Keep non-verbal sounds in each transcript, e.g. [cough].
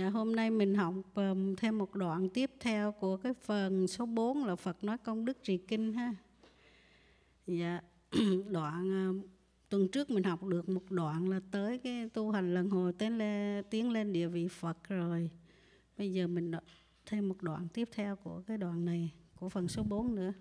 Dạ, hôm nay mình học um, thêm một đoạn tiếp theo của cái phần số 4 là Phật nói công đức trì kinh ha. Dạ, [clears throat] đoạn um, tuần trước mình học được một đoạn là tới cái tu hành lần hồi tiến lên tiến lên địa vị Phật rồi. Bây giờ mình thêm một đoạn tiếp theo của cái đoạn này của phần số 4 nữa.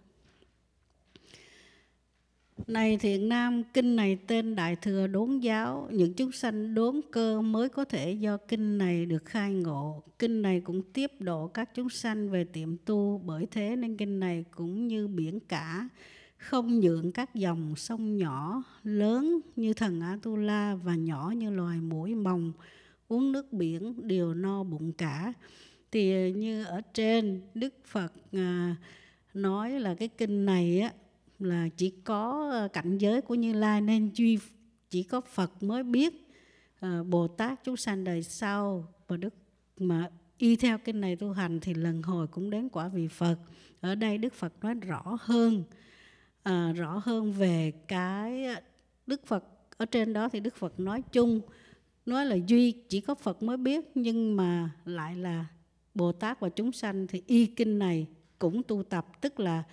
Này thiện nam, kinh này tên Đại Thừa Đốn Giáo, những chúng sanh đốn cơ mới có thể do kinh này được khai ngộ. Kinh này cũng tiếp độ các chúng sanh về tiệm tu, bởi thế nên kinh này cũng như biển cả, không nhượng các dòng sông nhỏ, lớn như thần Atula và nhỏ như loài mũi mòng, uống nước biển đều no bụng cả. Thì như ở trên, Đức Phật à, nói là cái kinh này á, là chỉ có ờ, cảnh giới của Như Lai nên duy chỉ có Phật mới biết ờ, Bồ Tát chúng sanh đời sau và Đức mà y theo kinh này tu hành thì lần hồi cũng đến quả vị Phật. Ở đây Đức Phật nói rõ hơn ờ, rõ hơn về cái Đức Phật ở trên đó thì Đức Phật nói chung nói là duy chỉ có Phật mới biết nhưng mà lại là Bồ Tát và chúng sanh thì y kinh này cũng tu tập tức là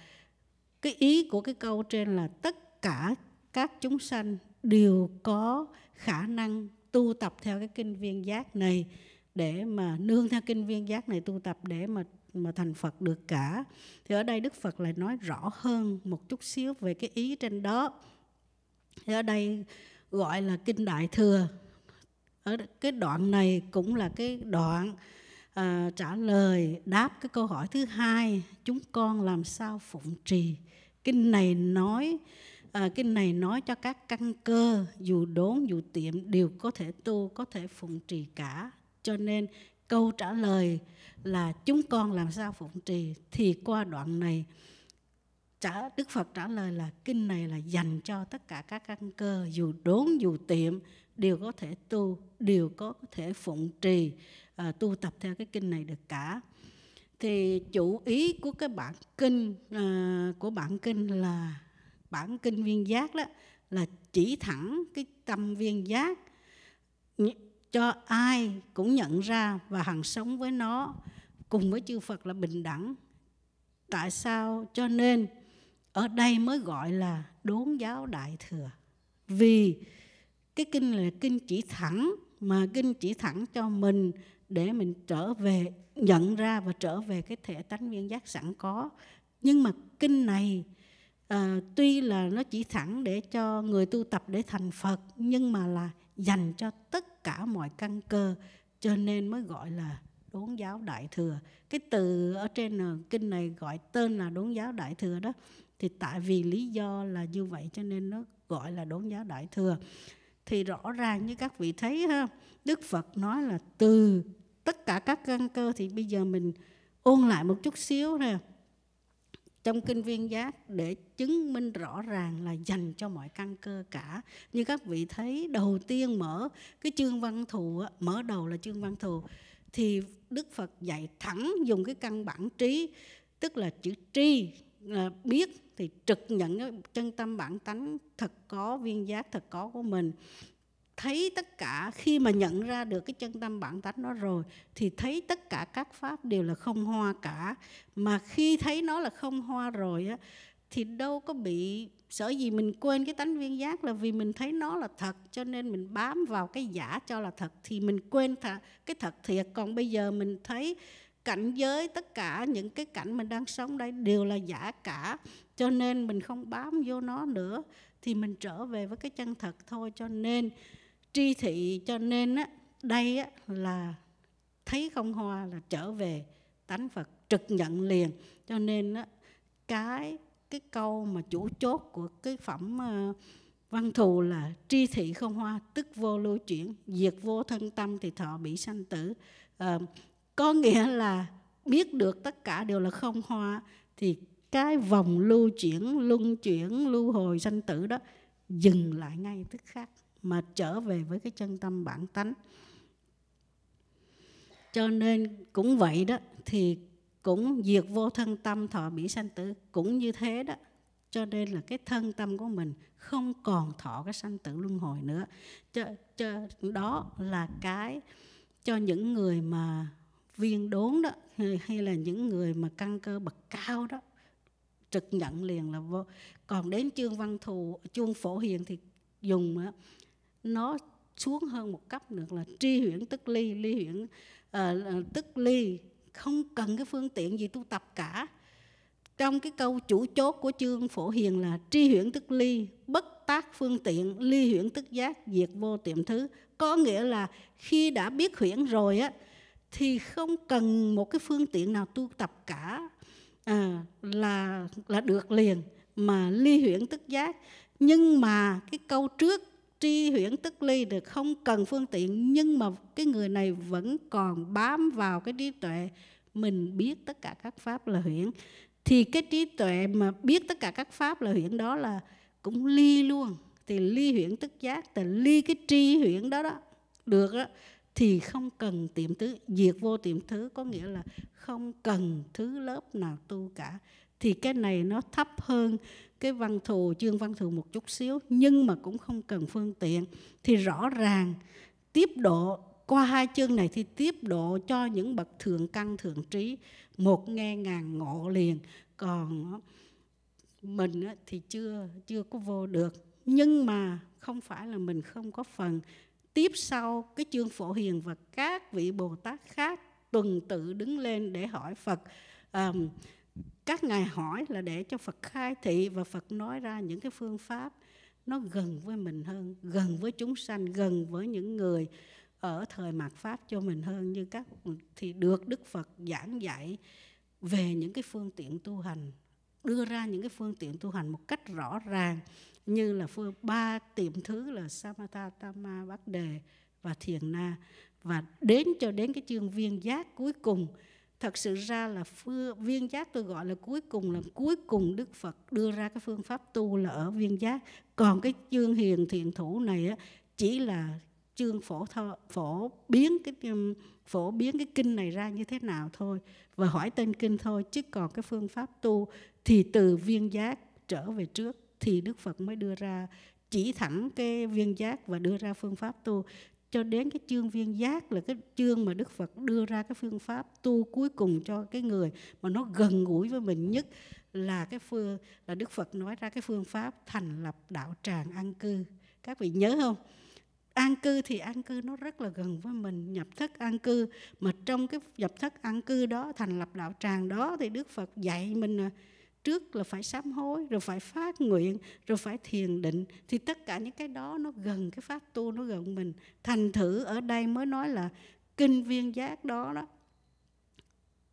cái ý của cái câu trên là tất cả các chúng sanh đều có khả năng tu tập theo cái kinh viên giác này để mà nương theo kinh viên giác này tu tập để mà mà thành Phật được cả. Thì ở đây Đức Phật lại nói rõ hơn một chút xíu về cái ý trên đó. Thì ở đây gọi là kinh đại thừa. Ở cái đoạn này cũng là cái đoạn à, trả lời đáp cái câu hỏi thứ hai chúng con làm sao phụng trì kinh này nói à, kinh này nói cho các căn cơ dù đốn dù tiệm đều có thể tu có thể phụng trì cả cho nên câu trả lời là chúng con làm sao phụng trì thì qua đoạn này trả đức phật trả lời là kinh này là dành cho tất cả các căn cơ dù đốn dù tiệm đều có thể tu đều có thể phụng trì à, tu tập theo cái kinh này được cả thì chủ ý của cái bản kinh à, của bản kinh là bản kinh viên giác đó là chỉ thẳng cái tâm viên giác cho ai cũng nhận ra và hằng sống với nó cùng với chư Phật là bình đẳng. Tại sao? Cho nên ở đây mới gọi là đốn giáo đại thừa. Vì cái kinh là kinh chỉ thẳng mà kinh chỉ thẳng cho mình để mình trở về nhận ra và trở về cái thể tánh nguyên giác sẵn có nhưng mà kinh này à, tuy là nó chỉ thẳng để cho người tu tập để thành phật nhưng mà là dành cho tất cả mọi căn cơ cho nên mới gọi là đốn giáo đại thừa cái từ ở trên ờ, kinh này gọi tên là đốn giáo đại thừa đó thì tại vì lý do là như vậy cho nên nó gọi là đốn giáo đại thừa thì rõ ràng như các vị thấy ha đức phật nói là từ tất cả các căn cơ thì bây giờ mình ôn lại một chút xíu nè trong kinh viên giác để chứng minh rõ ràng là dành cho mọi căn cơ cả như các vị thấy đầu tiên mở cái chương văn thù mở đầu là chương văn thù thì đức phật dạy thẳng dùng cái căn bản trí tức là chữ tri Ờ, biết thì trực nhận cái chân tâm bản tánh thật có viên giác thật có của mình thấy tất cả khi mà nhận ra được cái chân tâm bản tánh đó rồi thì thấy tất cả các pháp đều là không hoa cả mà khi thấy nó là không hoa rồi á thì đâu có bị sở gì mình quên cái tánh viên giác là vì mình thấy nó là thật cho nên mình bám vào cái giả cho là thật thì mình quên th- cái thật thiệt còn bây giờ mình thấy cảnh giới tất cả những cái cảnh mình đang sống đây đều là giả cả cho nên mình không bám vô nó nữa thì mình trở về với cái chân thật thôi cho nên tri thị cho nên á, đây á, là thấy không hoa là trở về tánh phật trực nhận liền cho nên á, cái cái câu mà chủ chốt của cái phẩm ờ, văn thù là tri thị không hoa tức vô lưu chuyển diệt vô thân tâm thì thọ bị sanh tử ờ, có nghĩa là biết được tất cả đều là không hoa thì cái vòng lưu chuyển luân chuyển lưu hồi sanh tử đó dừng lại ngay tức khắc mà trở về với cái chân tâm bản tánh cho nên cũng vậy đó thì cũng diệt vô thân tâm thọ bị sanh tử cũng như thế đó cho nên là cái thân tâm của mình không còn thọ cái sanh tử luân hồi nữa cho, cho đó là cái cho những người mà viên đốn đó hay, là những người mà căn cơ bậc cao đó trực nhận liền là vô còn đến chương văn thù chương phổ hiền thì dùng đó, nó xuống hơn một cấp được là tri huyễn tức ly ly huyễn uh, tức ly không cần cái phương tiện gì tu tập cả trong cái câu chủ chốt của chương phổ hiền là tri huyễn tức ly bất tác phương tiện ly huyễn tức giác diệt vô tiệm thứ có nghĩa là khi đã biết huyễn rồi á thì không cần một cái phương tiện nào tu tập cả à, là là được liền mà ly huyễn tức giác nhưng mà cái câu trước tri huyễn tức ly được không cần phương tiện nhưng mà cái người này vẫn còn bám vào cái trí tuệ mình biết tất cả các pháp là huyễn thì cái trí tuệ mà biết tất cả các pháp là huyễn đó là cũng ly luôn thì ly huyễn tức giác thì ly cái tri huyễn đó đó được đó thì không cần tiệm thứ diệt vô tiệm thứ có nghĩa là không cần thứ lớp nào tu cả thì cái này nó thấp hơn cái văn thù chương văn thù một chút xíu nhưng mà cũng không cần phương tiện thì rõ ràng tiếp độ qua hai chương này thì tiếp độ cho những bậc thượng căn thượng trí một nghe ngàn ngộ liền còn mình thì chưa chưa có vô được nhưng mà không phải là mình không có phần tiếp sau cái chương phổ hiền và các vị bồ tát khác tuần tự đứng lên để hỏi phật um, các ngài hỏi là để cho phật khai thị và phật nói ra những cái phương pháp nó gần với mình hơn gần với chúng sanh gần với những người ở thời mạt pháp cho mình hơn như các thì được đức phật giảng dạy về những cái phương tiện tu hành đưa ra những cái phương tiện tu hành một cách rõ ràng như là phương ba tiệm thứ là samatha tama bát đề và thiền na và đến cho đến cái chương viên giác cuối cùng thật sự ra là phương, viên giác tôi gọi là cuối cùng là cuối cùng đức phật đưa ra cái phương pháp tu là ở viên giác còn cái chương hiền thiền thủ này á, chỉ là chương phổ thơ, phổ biến cái um, phổ biến cái kinh này ra như thế nào thôi và hỏi tên kinh thôi chứ còn cái phương pháp tu thì từ viên giác trở về trước thì Đức Phật mới đưa ra chỉ thẳng cái viên giác và đưa ra phương pháp tu cho đến cái chương viên giác là cái chương mà Đức Phật đưa ra cái phương pháp tu cuối cùng cho cái người mà nó gần gũi với mình nhất là cái phương là Đức Phật nói ra cái phương pháp thành lập đạo tràng an cư. Các vị nhớ không? an cư thì an cư nó rất là gần với mình nhập thất an cư mà trong cái nhập thất an cư đó thành lập đạo tràng đó thì đức phật dạy mình à, trước là phải sám hối rồi phải phát nguyện rồi phải thiền định thì tất cả những cái đó nó gần cái pháp tu nó gần mình thành thử ở đây mới nói là kinh viên giác đó đó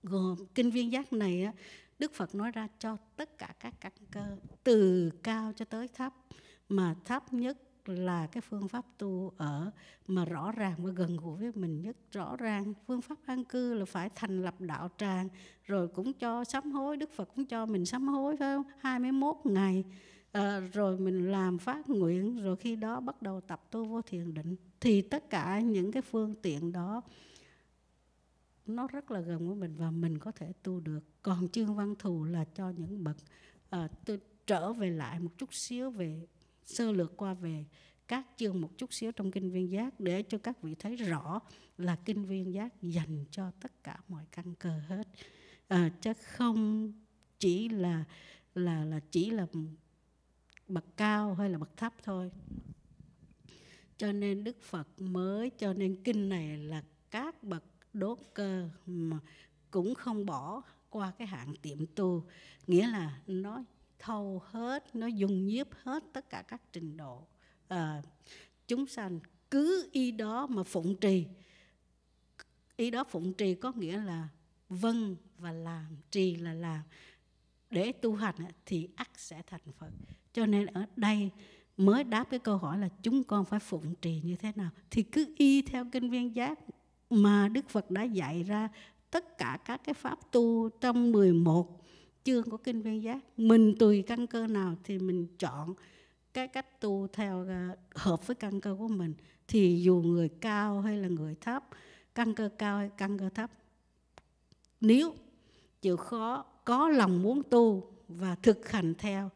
gồm kinh viên giác này á, Đức Phật nói ra cho tất cả các căn cơ từ cao cho tới thấp mà thấp nhất là cái phương pháp tu ở mà rõ ràng và gần gũi với mình nhất rõ ràng phương pháp an cư là phải thành lập đạo tràng rồi cũng cho sám hối đức phật cũng cho mình sám hối phải không 21 ngày à, rồi mình làm phát nguyện rồi khi đó bắt đầu tập tu vô thiền định thì tất cả những cái phương tiện đó nó rất là gần với mình và mình có thể tu được còn chương văn thù là cho những bậc à, tôi trở về lại một chút xíu về sơ lược qua về các chương một chút xíu trong kinh viên giác để cho các vị thấy rõ là kinh viên giác dành cho tất cả mọi căn cơ hết à, chứ không chỉ là là là chỉ là bậc cao hay là bậc thấp thôi cho nên đức phật mới cho nên kinh này là các bậc đốt cơ mà cũng không bỏ qua cái hạng tiệm tu nghĩa là nó thâu hết nó dùng nhiếp hết tất cả các trình độ à, chúng sanh cứ y đó mà phụng trì y đó phụng trì có nghĩa là vân và làm trì là làm để tu hành thì ắt sẽ thành phật cho nên ở đây mới đáp cái câu hỏi là chúng con phải phụng trì như thế nào thì cứ y theo kinh viên giác mà Đức Phật đã dạy ra tất cả các cái pháp tu trong 11 chương của kinh viên giác mình tùy căn cơ nào thì mình chọn cái cách tu theo à, hợp với căn cơ của mình thì dù người cao hay là người thấp căn cơ cao hay căn cơ thấp nếu chịu khó có lòng muốn tu và thực hành theo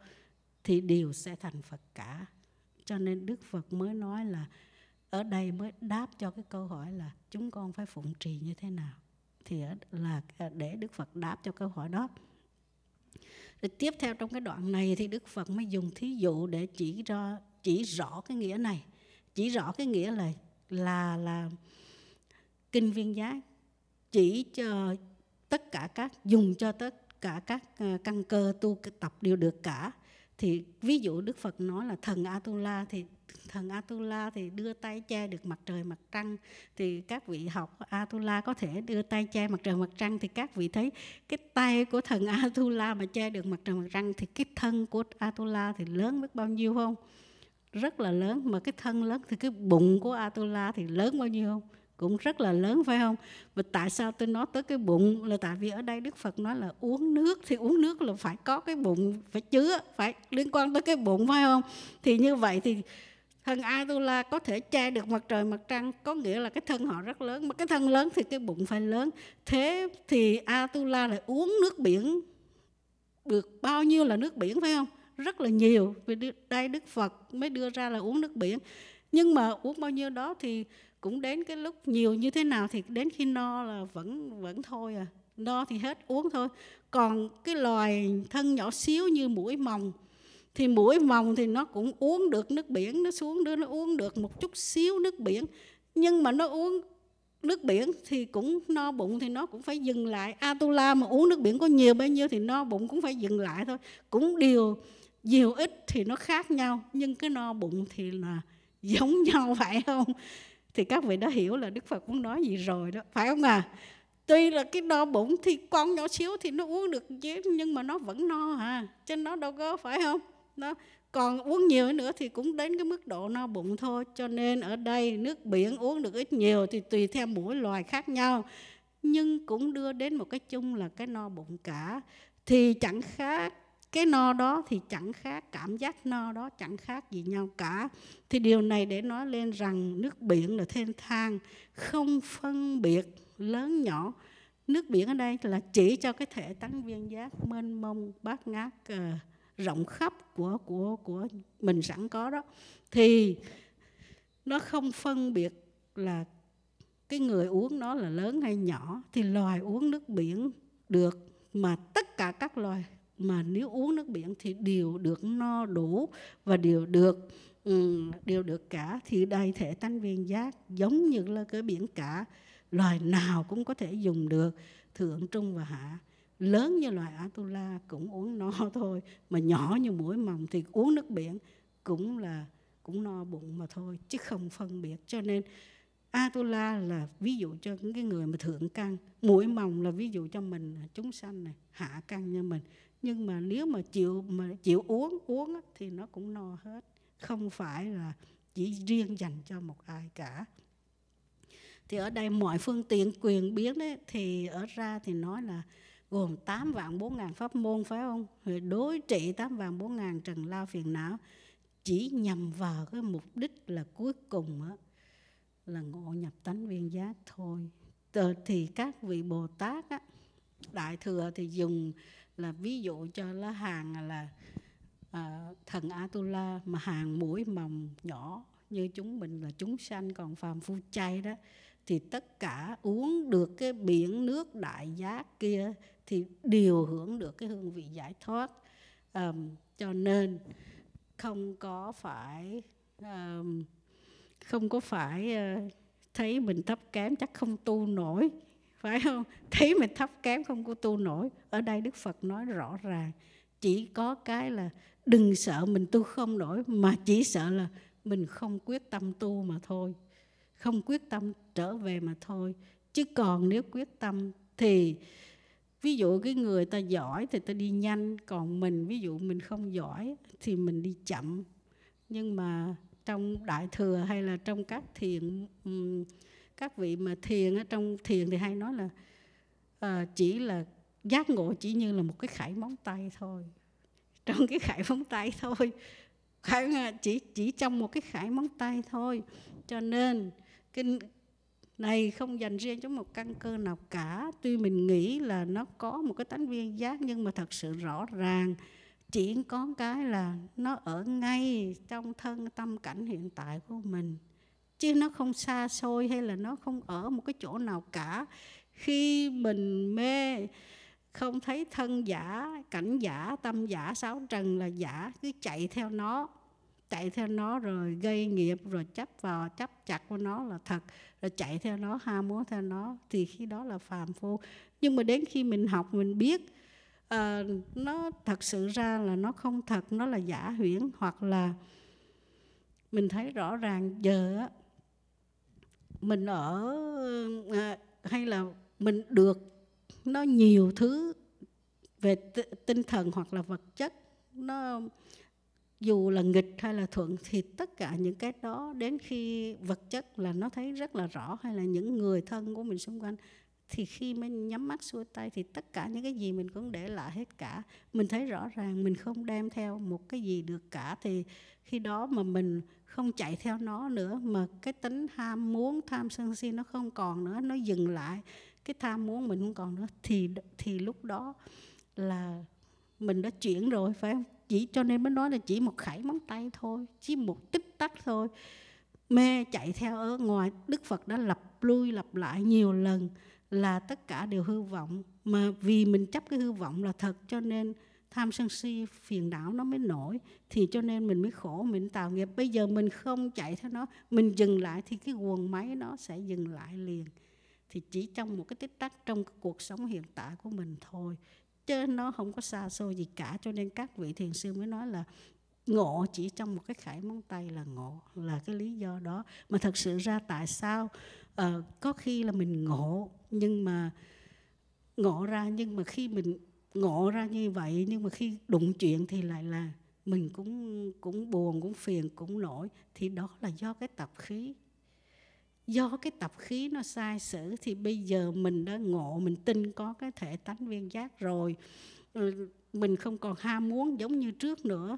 thì đều sẽ thành phật cả cho nên đức phật mới nói là ở đây mới đáp cho cái câu hỏi là chúng con phải phụng trì như thế nào thì là để đức phật đáp cho câu hỏi đó rồi tiếp theo trong cái đoạn này thì Đức Phật mới dùng thí dụ để chỉ ra chỉ rõ cái nghĩa này, chỉ rõ cái nghĩa là là là kinh viên giác chỉ cho tất cả các dùng cho tất cả các ờ, căn cơ tu tập đều được cả thì ví dụ Đức Phật nói là thần Atula thì thần Atula thì đưa tay che được mặt trời mặt trăng thì các vị học Atula có thể đưa tay che mặt trời mặt trăng thì các vị thấy cái tay của thần [laughs] Atula mà che được mặt trời mặt trăng thì cái thân của Atula thì lớn biết bao nhiêu không rất là lớn mà cái thân lớn thì cái bụng của Atula thì lớn bao nhiêu không cũng rất là lớn phải không? Và tại sao tôi nói tới cái bụng là tại vì ở đây Đức Phật nói là uống nước thì uống nước là phải có cái bụng phải chứa phải liên quan tới cái bụng phải không? Thì như vậy thì thân A-tu-la có thể che được mặt trời mặt trăng có nghĩa là cái thân họ rất lớn mà cái thân lớn thì cái bụng phải lớn thế thì A-tu-la lại uống nước biển được bao nhiêu là nước biển phải không rất là nhiều vì đây Đức Phật mới đưa ra là uống nước biển nhưng mà uống bao nhiêu đó thì cũng đến cái lúc nhiều như thế nào thì đến khi no là vẫn vẫn thôi à no thì hết uống thôi còn cái loài thân nhỏ xíu như mũi mồng thì mũi mồng thì nó cũng uống được nước biển nó xuống đưa nó uống được một chút xíu nước biển nhưng mà nó uống nước biển thì cũng no bụng thì nó cũng phải dừng lại atula mà uống nước biển có nhiều bao nhiêu thì no bụng cũng phải dừng lại thôi cũng điều nhiều ít thì nó khác nhau nhưng cái no bụng thì là giống [laughs] nhau phải không thì các vị đã hiểu là Đức Phật cũng nói gì rồi đó phải không à tuy là cái no bụng thì con nhỏ xíu thì nó uống được chứ nhưng mà nó vẫn no à chứ nó đâu có phải không nó còn uống nhiều nữa thì cũng đến cái mức độ no bụng thôi cho nên ở đây nước biển uống được ít nhiều thì tùy theo mỗi loài khác nhau nhưng cũng đưa đến một cái chung là cái no bụng cả thì chẳng khác cái no đó thì chẳng khác cảm giác no đó chẳng khác gì nhau cả thì điều này để nói lên rằng nước biển là thênh thang không phân biệt lớn nhỏ nước biển ở đây là chỉ cho cái thể tánh viên giác mênh mông bát ngát ờ, rộng khắp của của của mình sẵn có đó thì nó không phân biệt là cái người uống nó là lớn hay nhỏ thì loài uống nước biển được mà tất cả các loài mà nếu uống nước biển thì đều được no đủ và đều được ừ, đều được cả thì đầy thể tánh viên giác giống như là cái biển cả loài nào cũng có thể dùng được thượng trung và hạ lớn như loài atula cũng uống no [laughs] thôi mà nhỏ như mũi mồng thì uống nước biển cũng là cũng no bụng mà thôi chứ không phân biệt cho nên Atula là ví dụ cho những cái người mà thượng căn, mũi mồng là ví dụ cho mình chúng sanh này, hạ căn như mình nhưng mà nếu mà chịu mà chịu uống uống thì nó cũng no hết không phải là chỉ riêng dành cho một ai cả thì ở đây mọi phương tiện quyền biến đấy thì ở ra thì nói là gồm 8 vạn 4 ngàn pháp môn phải không? Rồi đối trị 8 vạn 4 ngàn trần lao phiền não chỉ nhằm vào cái mục đích là cuối cùng á, là ngộ nhập tánh viên giác thôi. Ờ, thì các vị Bồ Tát á, Đại Thừa thì dùng là ví dụ cho lá hàng là à, thần Atula mà hàng mũi mầm nhỏ như chúng mình là chúng sanh còn phàm phu chay đó thì tất cả uống được cái biển nước đại giác kia thì đều hưởng được cái hương vị giải thoát um, cho nên không có phải um, không có phải uh, thấy mình thấp kém chắc không tu nổi phải không thấy mình thấp kém không có tu nổi ở đây đức phật nói rõ ràng chỉ có cái là đừng sợ mình tu không nổi mà chỉ sợ là mình không quyết tâm tu mà thôi không quyết tâm trở về mà thôi chứ còn nếu quyết tâm thì ví dụ cái người ta giỏi thì ta đi nhanh còn mình ví dụ mình không giỏi thì mình đi chậm nhưng mà trong đại thừa hay là trong các thiền các vị mà thiền ở trong thiền thì hay nói là à, chỉ là giác ngộ chỉ như là một cái khải móng tay thôi [laughs] trong cái khải móng tay thôi [laughs] khải à, chỉ chỉ trong một cái khải móng tay thôi cho nên cái này không dành riêng cho một căn cơ nào cả tuy mình nghĩ là nó có một cái tánh viên giác nhưng mà thật sự rõ ràng chỉ có cái là nó ở ngay trong thân tâm cảnh hiện tại của mình chứ nó không xa xôi hay là nó không ở một cái chỗ nào cả khi mình mê không thấy thân giả cảnh giả tâm giả sáu trần là giả cứ chạy theo nó chạy theo nó rồi gây nghiệp rồi chấp vào chấp chặt của nó là thật rồi chạy theo nó ham muốn theo nó thì khi đó là phàm phu nhưng mà đến khi mình học mình biết uh, nó thật sự ra là nó không thật nó là giả huyễn hoặc là mình thấy rõ ràng giờ mình ở à, hay là mình được nó nhiều thứ về tinh thần hoặc là vật chất nó dù là nghịch hay là thuận thì tất cả những cái đó đến khi vật chất là nó thấy rất là rõ hay là những người thân của mình xung quanh thì khi mình nhắm mắt xuôi tay thì tất cả những cái gì mình cũng để lại hết cả mình thấy rõ ràng mình không đem theo một cái gì được cả thì khi đó mà mình không chạy theo nó nữa mà cái tính ham muốn tham sân si nó không còn nữa nó dừng lại cái tham muốn mình không còn nữa thì thì lúc đó là mình đã chuyển rồi phải không chỉ cho nên mới nói là chỉ một khải móng tay thôi chỉ một tích tắc thôi mê chạy theo ở ngoài đức phật đã lặp lui lặp lại nhiều lần là tất cả đều hư vọng mà vì mình chấp cái hư vọng là thật cho nên tham sân si phiền não nó mới nổi thì cho nên mình mới khổ mình tạo nghiệp bây giờ mình không chạy theo nó mình dừng lại thì cái quần máy nó sẽ dừng lại liền thì chỉ trong một cái tích tắc trong cái cuộc sống hiện tại của mình thôi chứ nó không có xa xôi gì cả cho nên các vị thiền sư mới nói là ngộ chỉ trong một cái khải móng tay là ngộ là cái lý do đó mà thật sự ra tại sao uh, có khi là mình ngộ nhưng mà ngộ ra nhưng mà khi mình ngộ ra như vậy nhưng mà khi đụng chuyện thì lại là mình cũng cũng buồn cũng phiền cũng nổi thì đó là do cái tập khí do cái tập khí nó sai sử thì bây giờ mình đã ngộ mình tin có cái thể tánh viên giác rồi ừ, mình không còn ham muốn giống như trước nữa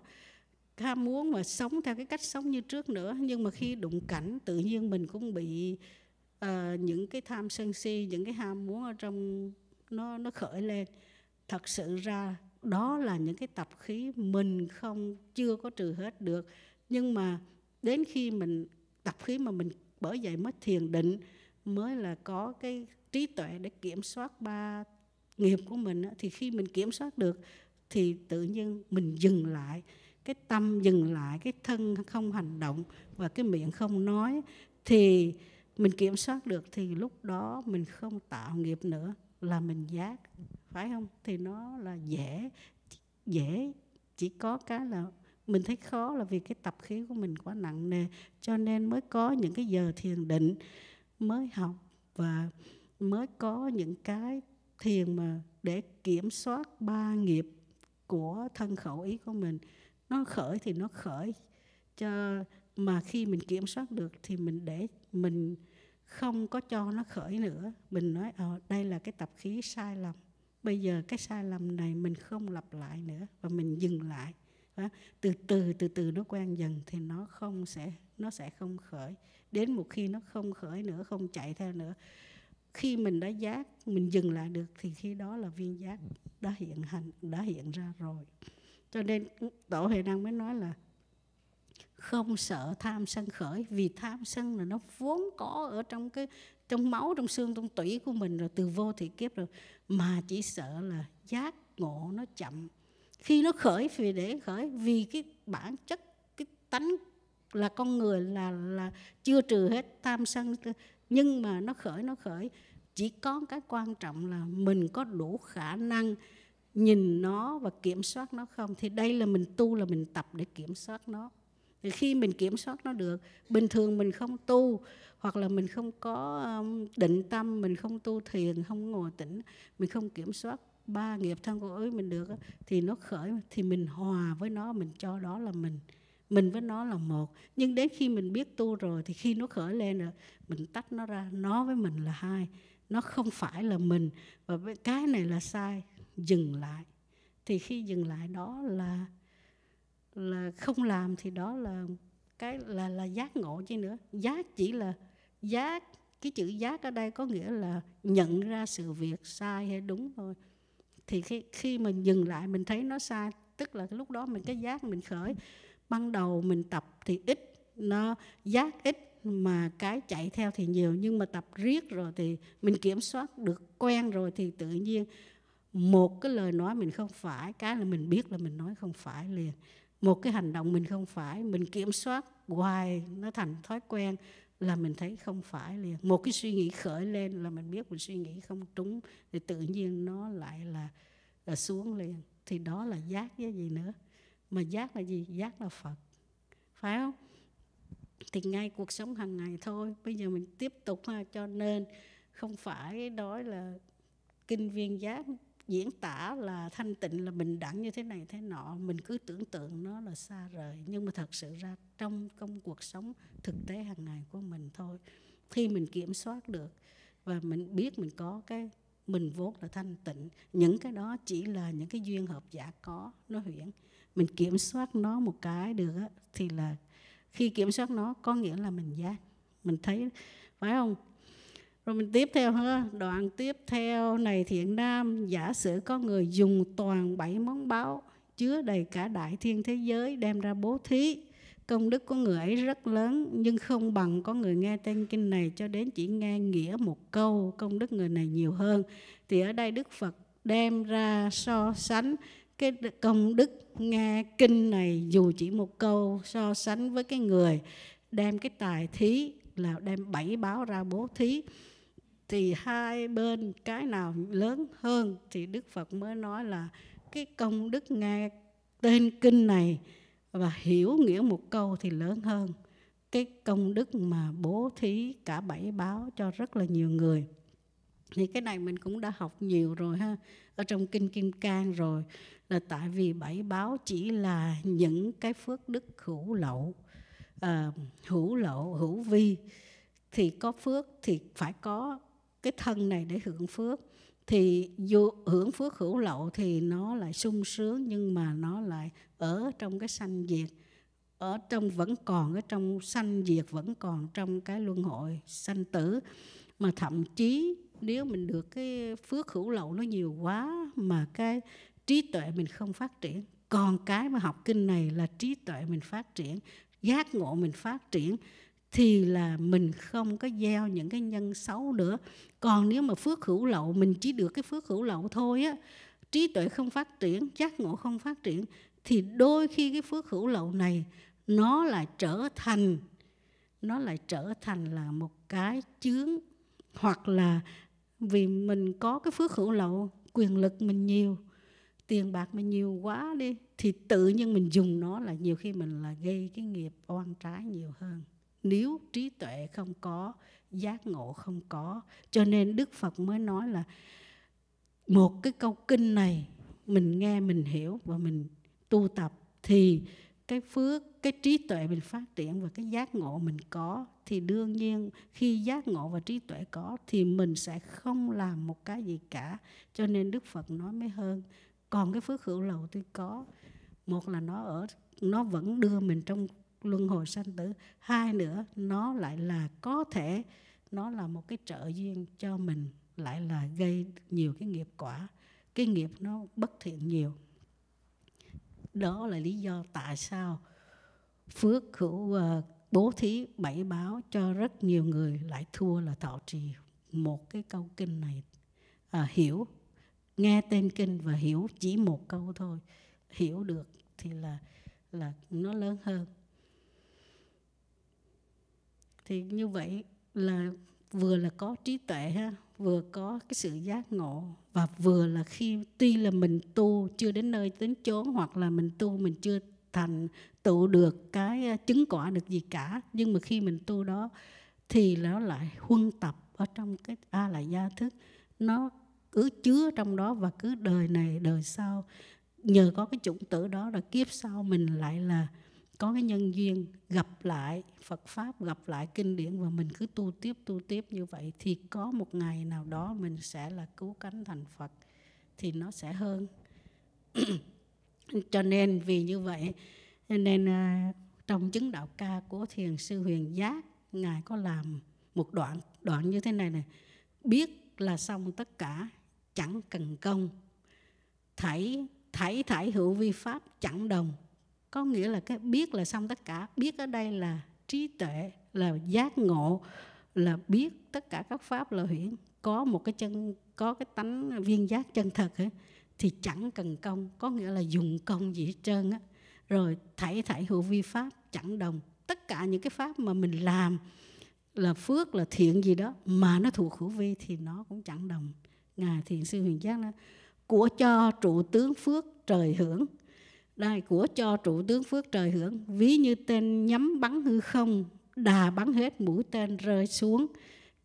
ham muốn mà sống theo cái cách sống như trước nữa nhưng mà khi đụng cảnh tự nhiên mình cũng bị uh, những cái tham sân si những cái ham muốn ở trong nó nó khởi lên thật sự ra đó là những cái tập khí mình không chưa có trừ hết được nhưng mà đến khi mình tập khí mà mình bởi vậy mới thiền định mới là có cái trí tuệ để kiểm soát ba nghiệp của mình thì khi mình kiểm soát được thì tự nhiên mình dừng lại cái tâm dừng lại cái thân không hành động và cái miệng không nói thì mình kiểm soát được thì lúc đó mình không tạo nghiệp nữa là mình giác phải không thì nó là dễ dễ chỉ có cái là mình thấy khó là vì cái tập khí của mình quá nặng nề cho nên mới có những cái giờ thiền định mới học và mới có những cái thiền mà để kiểm soát ba nghiệp của thân khẩu ý của mình nó khởi thì nó khởi cho mà khi mình kiểm soát được thì mình để mình không có cho nó khởi nữa mình nói ờ đây là cái tập khí sai lầm bây giờ cái sai lầm này mình không lặp lại nữa và mình dừng lại và từ từ từ từ nó quen dần thì nó không sẽ nó sẽ không khởi đến một khi nó không khởi nữa không chạy theo nữa khi mình đã giác mình dừng lại được thì khi đó là viên giác ừ. đã hiện hành đã hiện ra rồi cho nên tổ huệ năng mới nói là không sợ tham sân khởi vì tham sân là nó vốn có ở trong cái trong máu trong xương trong tủy của mình rồi từ vô thị kiếp rồi mà chỉ sợ là giác ngộ nó chậm khi nó khởi vì để khởi vì cái bản chất cái tánh là con người là là chưa trừ hết tham sân nhưng mà nó khởi nó khởi chỉ có cái quan trọng là mình có đủ khả năng nhìn nó và kiểm soát nó không thì đây là mình tu là mình tập để kiểm soát nó thì khi mình kiểm soát nó được bình thường mình không tu hoặc là mình không có định tâm mình không tu thiền không ngồi tĩnh mình không kiểm soát ba nghiệp thân của ấy mình được thì nó khởi thì mình hòa với nó mình cho đó là mình mình với nó là một nhưng đến khi mình biết tu rồi thì khi nó khởi lên rồi mình tách nó ra nó với mình là hai nó không phải là mình và cái này là sai dừng lại thì khi dừng lại đó là là không làm thì đó là cái là là giác ngộ chứ nữa giác chỉ là giác cái chữ giác ở đây có nghĩa là nhận ra sự việc sai hay đúng thôi thì khi khi mình dừng lại mình thấy nó sai tức là lúc đó mình cái giác mình khởi ban đầu mình tập thì ít nó giác ít mà cái chạy theo thì nhiều nhưng mà tập riết rồi thì mình kiểm soát được quen rồi thì tự nhiên một cái lời nói mình không phải cái là mình biết là mình nói không phải liền một cái hành động mình không phải mình kiểm soát hoài nó thành thói quen là mình thấy không phải liền một cái suy nghĩ khởi lên là mình biết mình suy nghĩ không trúng thì tự nhiên nó lại là, là xuống liền thì đó là giác với gì nữa mà giác là gì giác là phật phải không thì ngay cuộc sống hàng ngày thôi bây giờ mình tiếp tục ha cho nên không phải đó là kinh viên giác diễn tả là thanh tịnh là bình đẳng như thế này thế nọ mình cứ tưởng tượng nó là xa rời nhưng mà thật sự ra trong công cuộc sống thực tế hàng ngày của mình thôi khi mình kiểm soát được và mình biết mình có cái mình vốn là thanh tịnh những cái đó chỉ là những cái duyên hợp giả có nó huyễn mình kiểm soát nó một cái được á, thì là khi kiểm soát nó có nghĩa là mình giác mình thấy phải không rồi mình tiếp theo ha đoạn tiếp theo này thiện nam giả sử có người dùng toàn bảy món báo chứa đầy cả đại thiên thế giới đem ra bố thí công đức của người ấy rất lớn nhưng không bằng có người nghe tên kinh này cho đến chỉ nghe nghĩa một câu công đức người này nhiều hơn thì ở đây đức phật đem ra so sánh cái công đức nghe kinh này dù chỉ một câu so sánh với cái người đem cái tài thí là đem bảy báo ra bố thí thì hai bên cái nào lớn hơn thì đức phật mới nói là cái công đức nghe tên kinh này và hiểu nghĩa một câu thì lớn hơn cái công đức mà bố thí cả bảy báo cho rất là nhiều người thì cái này mình cũng đã học nhiều rồi ha ở trong kinh kim cang rồi là tại vì bảy báo chỉ là những cái phước đức hữu lậu à, hữu lậu hữu vi thì có phước thì phải có cái thân này để hưởng phước thì dù hưởng phước hữu lậu thì nó lại sung sướng nhưng mà nó lại ở trong cái sanh diệt ở trong vẫn còn ở trong sanh diệt vẫn còn trong cái luân hồi sanh tử mà thậm chí nếu mình được cái phước hữu lậu nó nhiều quá mà cái trí tuệ mình không phát triển còn cái mà học kinh này là trí tuệ mình phát triển giác ngộ mình phát triển thì là mình không có gieo những cái nhân xấu nữa còn nếu mà phước hữu lậu mình chỉ được cái phước hữu lậu thôi á trí tuệ không phát triển giác ngộ không phát triển thì đôi khi cái phước hữu lậu này nó lại trở thành nó lại trở thành là một cái chướng hoặc là vì mình có cái phước hữu lậu quyền lực mình nhiều tiền bạc mình nhiều quá đi thì tự nhiên mình dùng nó là nhiều khi mình là gây cái nghiệp oan trái nhiều hơn nếu trí tuệ không có giác ngộ không có cho nên đức phật mới nói là một cái câu kinh này mình nghe mình hiểu và mình tu tập thì cái phước cái trí tuệ mình phát triển và cái giác ngộ mình có thì đương nhiên khi giác ngộ và trí tuệ có thì mình sẽ không làm một cái gì cả cho nên đức phật nói mới hơn còn cái phước hữu lầu tôi có một là nó ở nó vẫn đưa mình trong luân hồi sanh tử hai nữa nó lại là có thể nó là một cái trợ duyên cho mình lại là gây nhiều cái nghiệp quả cái nghiệp nó bất thiện nhiều đó là lý do tại sao phước hữu ờ, bố thí bảy báo cho rất nhiều người lại thua là thọ trì một cái câu kinh này à, hiểu nghe tên kinh và hiểu chỉ một câu thôi hiểu được thì là là nó lớn hơn thì như vậy là vừa là có trí tuệ ha vừa có cái sự giác ngộ và vừa là khi tuy là mình tu chưa đến nơi đến chốn hoặc là mình tu mình chưa thành tụ được cái chứng quả được gì cả nhưng mà khi mình tu đó thì nó lại huân tập ở trong cái a là gia thức nó cứ chứa trong đó và cứ đời này đời sau nhờ có cái chủng tử đó là kiếp sau mình lại là có cái nhân duyên gặp lại Phật pháp gặp lại kinh điển và mình cứ tu tiếp tu tiếp như vậy thì có một ngày nào đó mình sẽ là cứu cánh thành Phật thì nó sẽ hơn [clears throat] cho nên vì như vậy nên à, trong chứng đạo ca của thiền sư Huyền Giác ngài có làm một đoạn đoạn như thế này này biết là xong tất cả chẳng cần công thảy thảy thảy hữu vi pháp chẳng đồng có nghĩa là cái biết là xong tất cả biết ở đây là trí tuệ là giác ngộ là biết tất cả các pháp là huyễn có một cái chân có cái tánh viên giác chân thật ấy, thì chẳng cần công có nghĩa là dùng công gì hết trơn á rồi thảy thảy hữu vi pháp chẳng đồng tất cả những cái pháp mà mình làm là phước là thiện gì đó mà nó thuộc hữu vi thì nó cũng chẳng đồng ngài thiền sư huyền giác nói của cho trụ tướng phước trời hưởng đây của cho trụ tướng phước trời hưởng Ví như tên nhắm bắn hư không Đà bắn hết mũi tên rơi xuống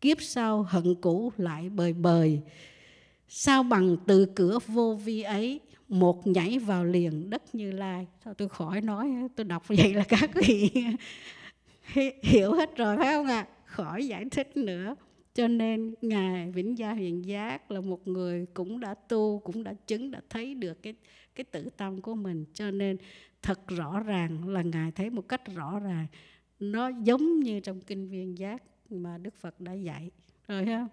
Kiếp sau hận cũ lại bời bời Sao bằng từ cửa vô vi ấy Một nhảy vào liền đất như lai Thôi tôi khỏi nói Tôi đọc vậy là các vị [laughs] hiểu hết rồi phải không ạ à? Khỏi giải thích nữa cho nên ngài vĩnh gia huyền giác là một người cũng đã tu cũng đã chứng đã thấy được cái cái tự tâm của mình cho nên thật rõ ràng là ngài thấy một cách rõ ràng nó giống như trong kinh viên giác mà đức phật đã dạy rồi ha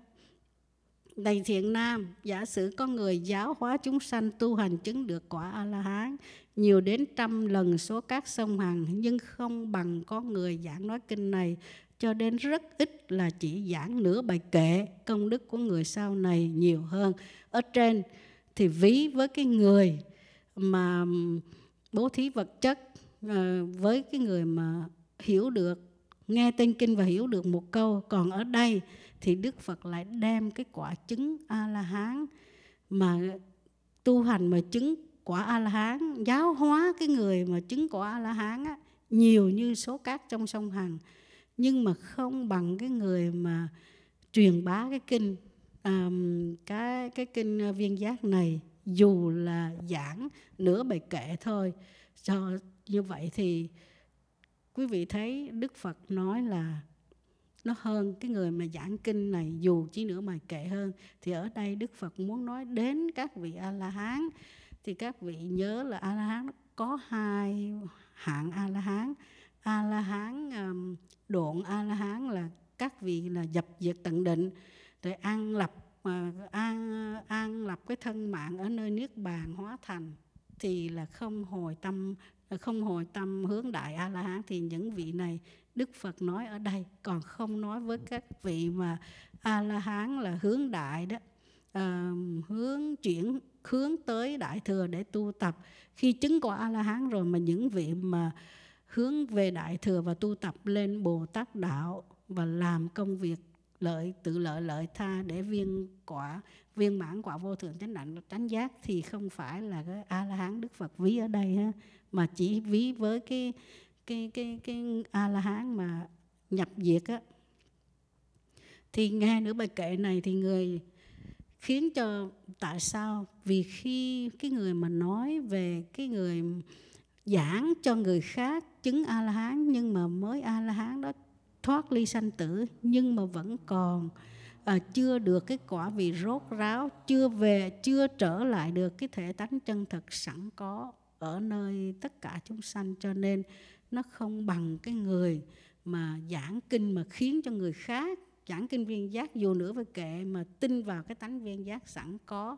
đầy thiện nam giả sử có người giáo hóa chúng sanh tu hành chứng được quả a la hán nhiều đến trăm lần số các sông hằng nhưng không bằng có người giảng nói kinh này cho đến rất ít là chỉ giảng nửa bài kệ công đức của người sau này nhiều hơn ở trên thì ví với cái người mà bố thí vật chất ờ, với cái người mà hiểu được nghe tên kinh và hiểu được một câu còn ở đây thì đức phật lại đem cái quả chứng a la hán mà tu hành mà chứng quả a la hán giáo hóa cái người mà chứng quả a la hán á, nhiều như số cát trong sông hằng nhưng mà không bằng cái người mà truyền bá cái kinh um, cái cái kinh ờ, viên giác này dù là giảng nửa bài kệ thôi cho như vậy thì quý vị thấy đức phật nói là nó hơn cái người mà giảng kinh này dù chỉ nửa bài kệ hơn thì ở đây đức phật muốn nói đến các vị a la hán thì các vị nhớ là a la hán có hai hạng a la hán a la hán um, độn a la hán là các vị là dập diệt tận định rồi an lập uh, an an lập cái thân mạng ở nơi niết bàn hóa thành thì là không hồi tâm ờ, không hồi tâm hướng đại a la hán thì những vị này đức phật nói ở đây còn không nói với các vị mà a la hán là hướng đại đó uh, hướng chuyển hướng tới đại thừa để tu tập khi chứng quả a la hán rồi mà những vị mà hướng về đại thừa và tu tập lên bồ tát đạo và làm công việc lợi tự lợi lợi tha để viên quả viên mãn quả vô thượng chánh đẳng chánh giác thì không phải là cái a la hán đức phật ví ở đây ha mà chỉ ví với cái cái cái cái a la hán mà nhập diệt á thì nghe nữa bài kệ này thì người khiến cho tại sao vì khi cái người mà nói về cái người giảng cho người khác chứng a la hán nhưng mà mới a la hán đó thoát ly sanh tử nhưng mà vẫn còn à, chưa được cái quả vị rốt ráo chưa về chưa trở lại được cái thể tánh chân thật sẵn có ở nơi tất cả chúng sanh cho nên nó không bằng cái người mà giảng kinh mà khiến cho người khác giảng kinh viên giác dù nữa với kệ mà tin vào cái tánh viên giác sẵn có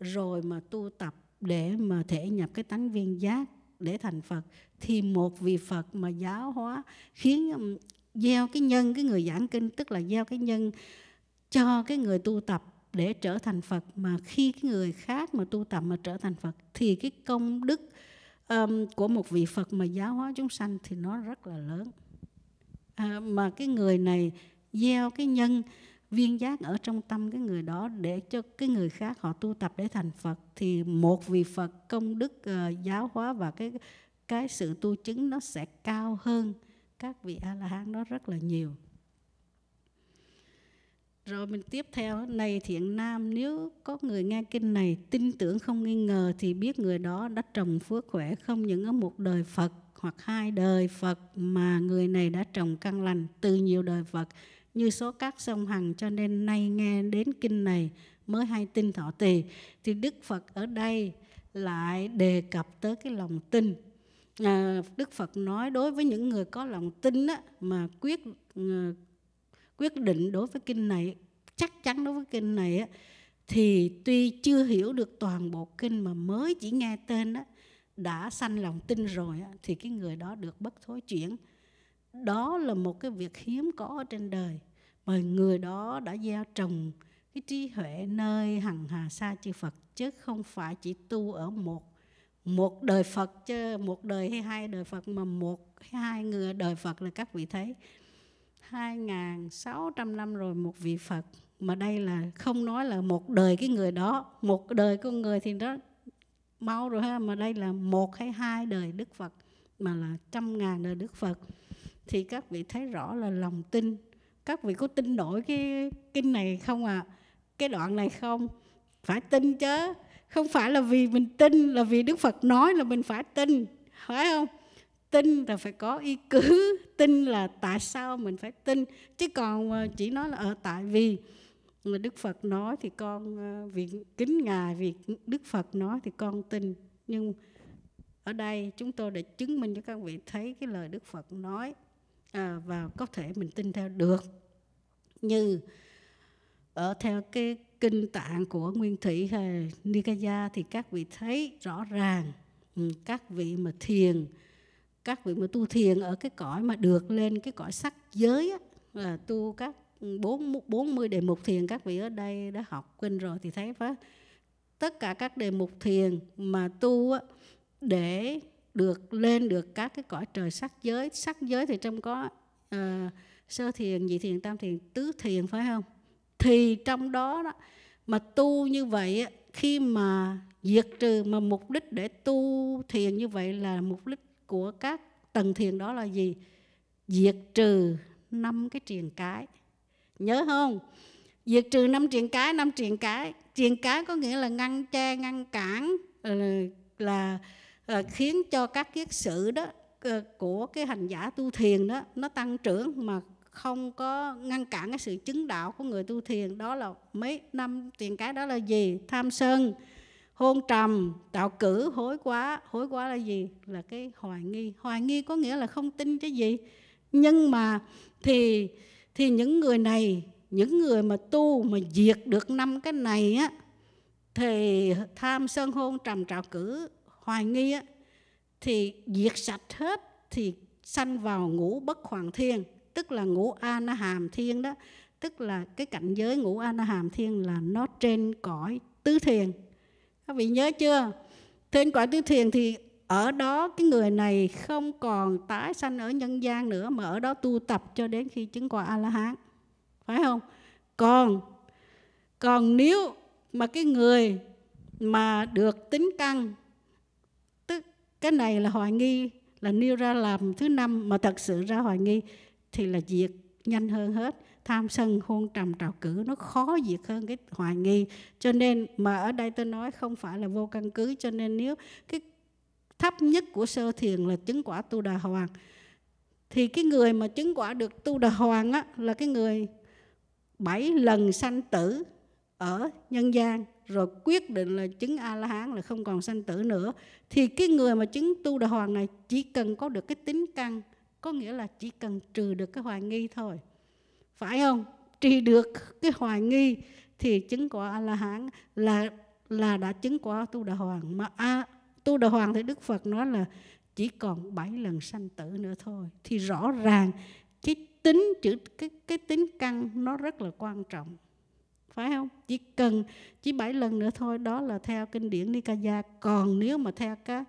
rồi mà tu tập để mà thể nhập cái tánh viên giác để thành Phật thì một vị Phật mà giáo hóa khiến um, gieo cái nhân cái người giảng kinh tức là gieo cái nhân cho cái người tu tập để trở thành Phật mà khi cái người khác mà tu tập mà trở thành Phật thì cái công đức um, của một vị Phật mà giáo hóa chúng sanh thì nó rất là lớn à, mà cái người này gieo cái nhân viên giác ở trong tâm cái người đó để cho cái người khác họ tu tập để thành Phật thì một vị Phật công đức uh, giáo hóa và cái cái sự tu chứng nó sẽ cao hơn các vị a la hán đó rất là nhiều rồi mình tiếp theo này thiện nam nếu có người nghe kinh này tin tưởng không nghi ngờ thì biết người đó đã trồng phước khỏe không những ở một đời phật hoặc hai đời phật mà người này đã trồng căn lành từ nhiều đời phật như số các sông Hằng cho nên nay nghe đến kinh này mới hay tin thọ tỳ thì Đức Phật ở đây lại đề cập tới cái lòng tin à, Đức Phật nói đối với những người có lòng tin á, mà quyết ờ, quyết định đối với kinh này chắc chắn đối với kinh này á, thì tuy chưa hiểu được toàn bộ kinh mà mới chỉ nghe tên á đã sanh lòng tin rồi thì cái người đó được bất thối chuyển đó là một cái việc hiếm có ở trên đời mà người đó đã gieo trồng cái trí huệ nơi hằng hà xa chư Phật chứ không phải chỉ tu ở một một đời Phật chứ một đời hay hai đời Phật mà một hay hai người đời Phật là các vị thấy 2.600 năm rồi một vị Phật mà đây là không nói là một đời cái người đó một đời con người thì đó mau rồi ha mà đây là một hay hai đời Đức Phật mà là trăm ngàn đời Đức Phật thì các vị thấy rõ là lòng tin các vị có tin nổi cái kinh này không ạ à? cái đoạn này không phải tin chứ không phải là vì mình tin là vì đức phật nói là mình phải tin phải không tin là phải có ý cứ tin là tại sao mình phải tin chứ còn ờ, chỉ nói là ở ờ, tại vì mà đức phật nói thì con ờ, vì kính ngài vì đức phật nói thì con tin nhưng ở đây chúng tôi đã chứng minh cho các vị thấy cái lời đức phật nói à, và có thể mình tin theo được như ở theo cái kinh tạng của nguyên thủy hay nikaya thì các vị thấy rõ ràng ừ, các vị mà thiền các vị mà tu thiền ở cái cõi mà được lên cái cõi sắc giới á, là tu các 40 đề mục thiền các vị ở đây đã học kinh rồi thì thấy phải tất cả các đề mục thiền mà tu á, để được lên được các cái cõi trời sắc giới sắc giới thì trong có uh, sơ thiền nhị thiền tam thiền tứ thiền phải không thì trong đó, đó mà tu như vậy khi mà diệt trừ mà mục đích để tu thiền như vậy là mục đích của các tầng thiền đó là gì diệt trừ năm cái triền cái nhớ không diệt trừ năm triền cái năm triền cái triền cái có nghĩa là ngăn che ngăn cản ờ, là, là Ờ, khiến cho các kiết sử đó ờ, của cái hành giả tu thiền đó nó tăng trưởng mà không có ngăn cản cái sự chứng đạo của người tu thiền đó là mấy năm tiền cái đó là gì tham sân hôn trầm tạo cử hối quá hối quá là gì là cái hoài nghi hoài nghi có nghĩa là không tin cái gì nhưng mà thì thì những người này những người mà tu mà diệt được năm cái này á thì tham sân hôn trầm trạo cử hoài nghi á, thì diệt sạch hết thì sanh vào ngũ bất hoàng thiên tức là ngũ a na hàm thiên đó tức là cái cảnh giới ngũ a na hàm thiên là nó trên cõi tứ thiền các vị nhớ chưa trên cõi tứ thiền thì ở đó cái người này không còn tái sanh ở nhân gian nữa mà ở đó tu tập cho đến khi chứng quả a la hán phải không còn còn nếu mà cái người mà được tính căn cái này là hoài nghi là nêu ra làm thứ năm mà thật sự ra hoài nghi thì là diệt nhanh hơn hết tham sân hôn trầm trào cử nó khó diệt hơn cái hoài nghi cho nên mà ở đây tôi nói không phải là vô căn cứ cho nên nếu cái thấp nhất của sơ thiền là chứng quả tu đà hoàng thì cái người mà chứng quả được tu đà hoàng á, là cái người bảy lần sanh tử ở nhân gian rồi quyết định là chứng a la hán là không còn sanh tử nữa thì cái người mà chứng tu đà hoàng này chỉ cần có được cái tính căn có nghĩa là chỉ cần trừ được cái hoài nghi thôi phải không trì được cái hoài nghi thì chứng quả a la hán là là đã chứng quả tu đà hoàng mà a à, tu đà hoàng thì đức phật nói là chỉ còn bảy lần sanh tử nữa thôi thì rõ ràng cái tính chữ cái cái tính căn nó rất là quan trọng phải không chỉ cần chỉ bảy lần nữa thôi đó là theo kinh điển Nikaya còn nếu mà theo các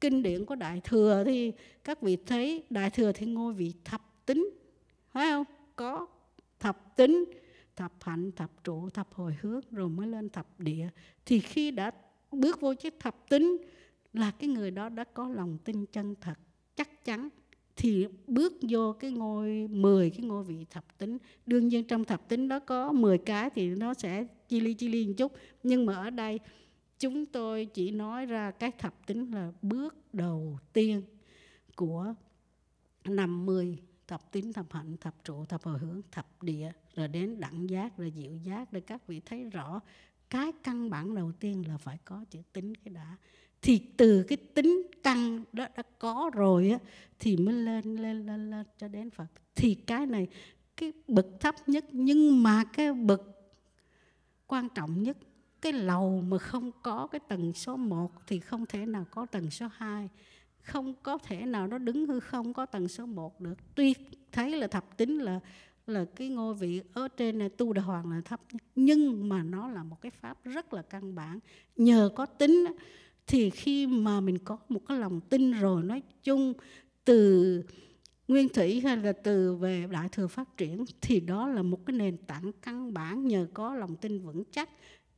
kinh điển của đại thừa thì các vị thấy đại thừa thì ngôi vị thập tính phải không có thập tính thập hạnh thập trụ thập hồi hướng rồi mới lên thập địa thì khi đã bước vô chiếc thập tính là cái người đó đã có lòng tin chân thật chắc chắn thì bước vô cái ngôi 10 cái ngôi vị thập tính đương nhiên trong thập tính đó có 10 cái thì nó sẽ chi li chi li một chút nhưng mà ở đây chúng tôi chỉ nói ra cái thập tính là bước đầu tiên của năm 10 thập tính thập hạnh thập trụ thập hồi hướng thập địa rồi đến đẳng giác rồi diệu giác để các vị thấy rõ cái căn bản đầu tiên là phải có chữ tính cái đã thì từ cái tính căn đó đã có rồi á, thì mới lên lên lên lên cho đến Phật thì cái này cái bậc thấp nhất nhưng mà cái bậc quan trọng nhất cái lầu mà không có cái tầng số 1 thì không thể nào có tầng số 2 không có thể nào nó đứng hư không có tầng số 1 được tuy thấy là thập tính là là cái ngôi vị ở trên này, tu đà hoàng là thấp nhưng mà nó là một cái pháp rất là căn bản nhờ có tính thì khi mà mình có một cái lòng tin rồi nói chung từ nguyên thủy hay là từ về đại thừa phát triển thì đó là một cái nền tảng căn bản nhờ có lòng tin vững chắc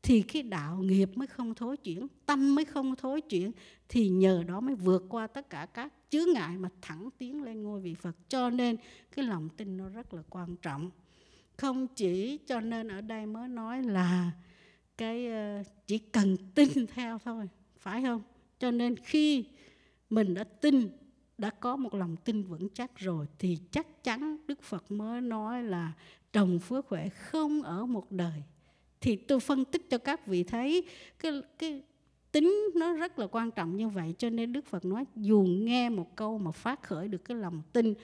thì cái đạo nghiệp mới không thối chuyển tâm mới không thối chuyển thì nhờ đó mới vượt qua tất cả các chướng ngại mà thẳng tiến lên ngôi vị phật cho nên cái lòng tin nó rất là quan trọng không chỉ cho nên ở đây mới nói là cái ờ, chỉ cần tin theo thôi phải không cho nên khi mình đã tin đã có một lòng tin vững chắc rồi thì chắc chắn đức phật mới nói là trồng phước huệ không ở một đời thì tôi phân tích cho các vị thấy cái cái tính nó rất là quan trọng như vậy cho nên đức phật nói dù nghe một câu mà phát khởi được cái lòng tin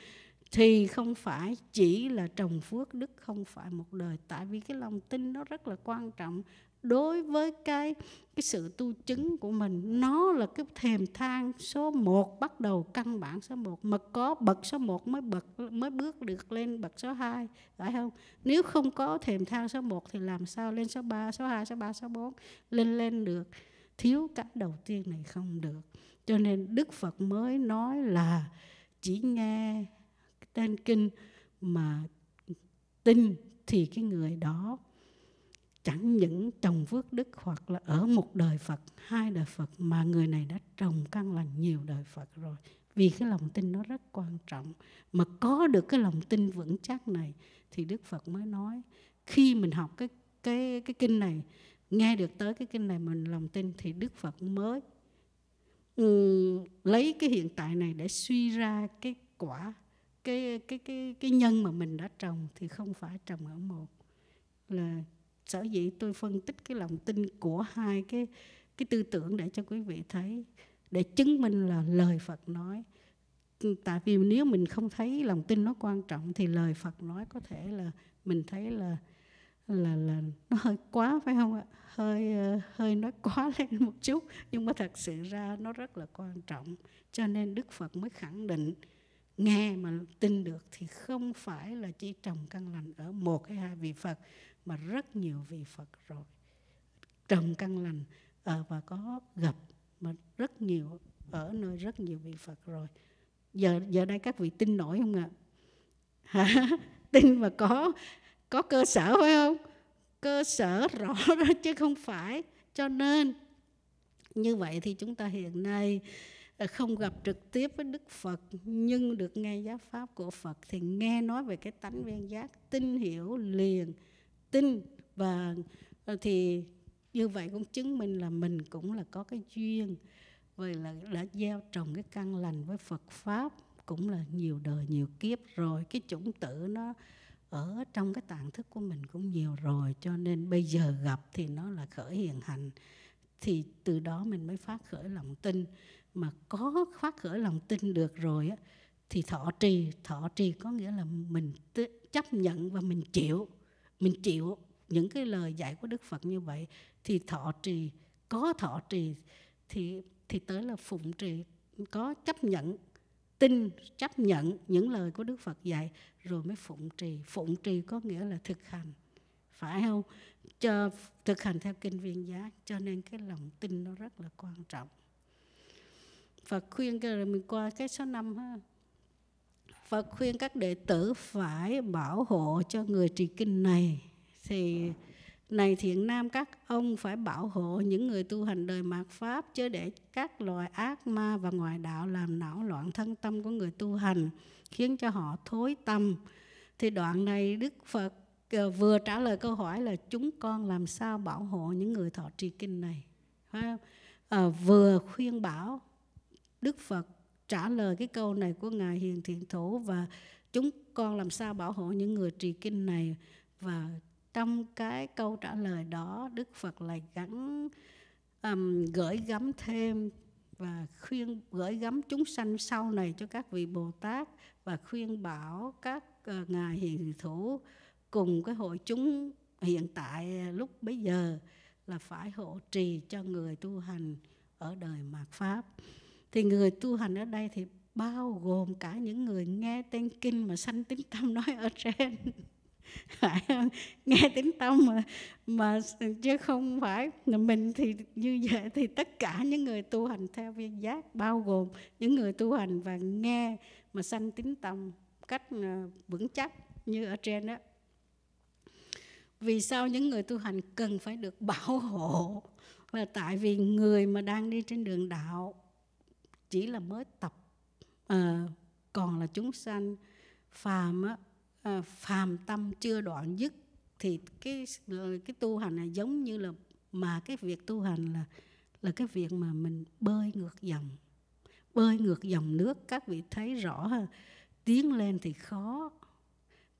thì không phải chỉ là trồng phước đức không phải một đời tại vì cái lòng tin nó rất là quan trọng đối với cái cái sự tu chứng của mình nó là cái thềm thang số 1 bắt đầu căn bản số 1 mà có bậc số 1 mới bậc mới bước được lên bậc số 2 phải không nếu không có thềm thang số 1 thì làm sao lên số 3 số 2 số 3 số 4 lên lên được thiếu cái đầu tiên này không được cho nên Đức Phật mới nói là chỉ nghe tên kinh mà tin thì cái người đó chẳng những trồng phước đức hoặc là ở một đời Phật, hai đời Phật mà người này đã trồng căn là nhiều đời Phật rồi. Vì cái lòng tin nó rất quan trọng. Mà có được cái lòng tin vững chắc này thì Đức Phật mới nói khi mình học cái cái cái kinh này nghe được tới cái kinh này mình lòng tin thì Đức Phật mới um, lấy cái hiện tại này để suy ra cái quả cái cái cái cái nhân mà mình đã trồng thì không phải trồng ở một là sở dĩ tôi phân tích cái lòng tin của hai cái cái tư tưởng để cho quý vị thấy để chứng minh là lời Phật nói tại vì nếu mình không thấy lòng tin nó quan trọng thì lời Phật nói có thể là mình thấy là là là nó hơi quá phải không ạ hơi ờ, hơi nói quá [laughs] lên một chút nhưng mà thật sự ra nó rất là quan trọng cho nên Đức Phật mới khẳng định nghe mà tin được thì không phải là chỉ trồng căn lành ở một hay hai vị Phật mà rất nhiều vị Phật rồi trồng căn lành ở ờ, và có gặp mà rất nhiều ở nơi rất nhiều vị Phật rồi giờ giờ đây các vị tin nổi không ạ hả [laughs] tin mà có có cơ sở phải không cơ sở rõ đó [laughs] chứ không phải cho nên như vậy thì chúng ta hiện nay ờ, không gặp trực tiếp với Đức Phật nhưng được nghe giáo pháp của Phật thì nghe nói về cái tánh viên giác tin hiểu liền tin và ờ, thì như vậy cũng chứng minh là mình cũng là có cái duyên vậy là đã gieo trồng cái căn lành với Phật pháp cũng là nhiều đời nhiều kiếp rồi cái chủng tử nó ở trong cái tạng thức của mình cũng nhiều rồi cho nên bây giờ gặp thì nó là khởi hiện hành thì từ đó mình mới phát khởi lòng tin mà có phát khởi lòng tin được rồi á thì thọ trì thọ trì có nghĩa là mình chấp nhận và mình chịu mình chịu những cái lời dạy của Đức Phật như vậy thì thọ trì có thọ trì thì thì tới là phụng trì có chấp nhận tin chấp nhận những lời của Đức Phật dạy rồi mới phụng trì phụng trì có nghĩa là thực hành phải không cho thực hành theo kinh viên giá cho nên cái lòng tin nó rất là quan trọng Phật khuyên cái rồi mình qua cái số năm ha Phật khuyên các đệ tử phải bảo hộ cho người trì kinh này thì này thiện nam các ông phải bảo hộ những người tu hành đời mạt pháp chứ để các loại ác ma và ngoại đạo làm não loạn thân tâm của người tu hành khiến cho họ thối tâm thì đoạn này đức phật ờ, vừa trả lời câu hỏi là chúng con làm sao bảo hộ những người thọ trì kinh này phải không? À, vừa khuyên bảo đức phật trả lời cái câu này của ngài hiền thiện thủ và chúng con làm sao bảo hộ những người trì kinh này và trong cái câu trả lời đó đức phật lại gắn um, gửi gắm thêm và khuyên gửi gắm chúng sanh sau này cho các vị bồ tát và khuyên bảo các uh, ngài hiền thiện thủ cùng cái hội chúng hiện tại lúc bấy giờ là phải hộ trì cho người tu hành ở đời mạt pháp thì người tu hành ở đây thì bao gồm cả những người nghe tên kinh mà sanh tính tâm nói ở trên [laughs] nghe tiếng tâm mà mà chứ không phải mình thì như vậy thì tất cả những người tu hành theo viên giác bao gồm những người tu hành và nghe mà sanh tính tâm cách ờ, vững chắc như ở trên đó vì sao những người tu hành cần phải được bảo hộ là tại vì người mà đang đi trên đường đạo chỉ là mới tập à, còn là chúng sanh phàm á, à, phàm tâm chưa đoạn dứt thì cái cái tu hành là giống như là mà cái việc tu hành là là cái việc mà mình bơi ngược dòng bơi ngược dòng nước các vị thấy rõ ha tiến lên thì khó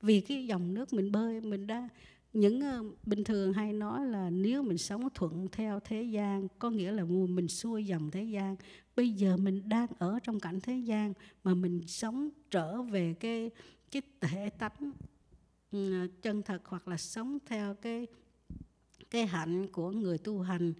vì cái dòng nước mình bơi mình đã những ờ, bình thường hay nói là nếu mình sống thuận theo thế gian có nghĩa là mình xuôi dòng thế gian bây giờ mình đang ở trong cảnh thế gian mà mình sống trở về cái cái thể tánh ừ, chân thật hoặc là sống theo cái cái hạnh của người tu hành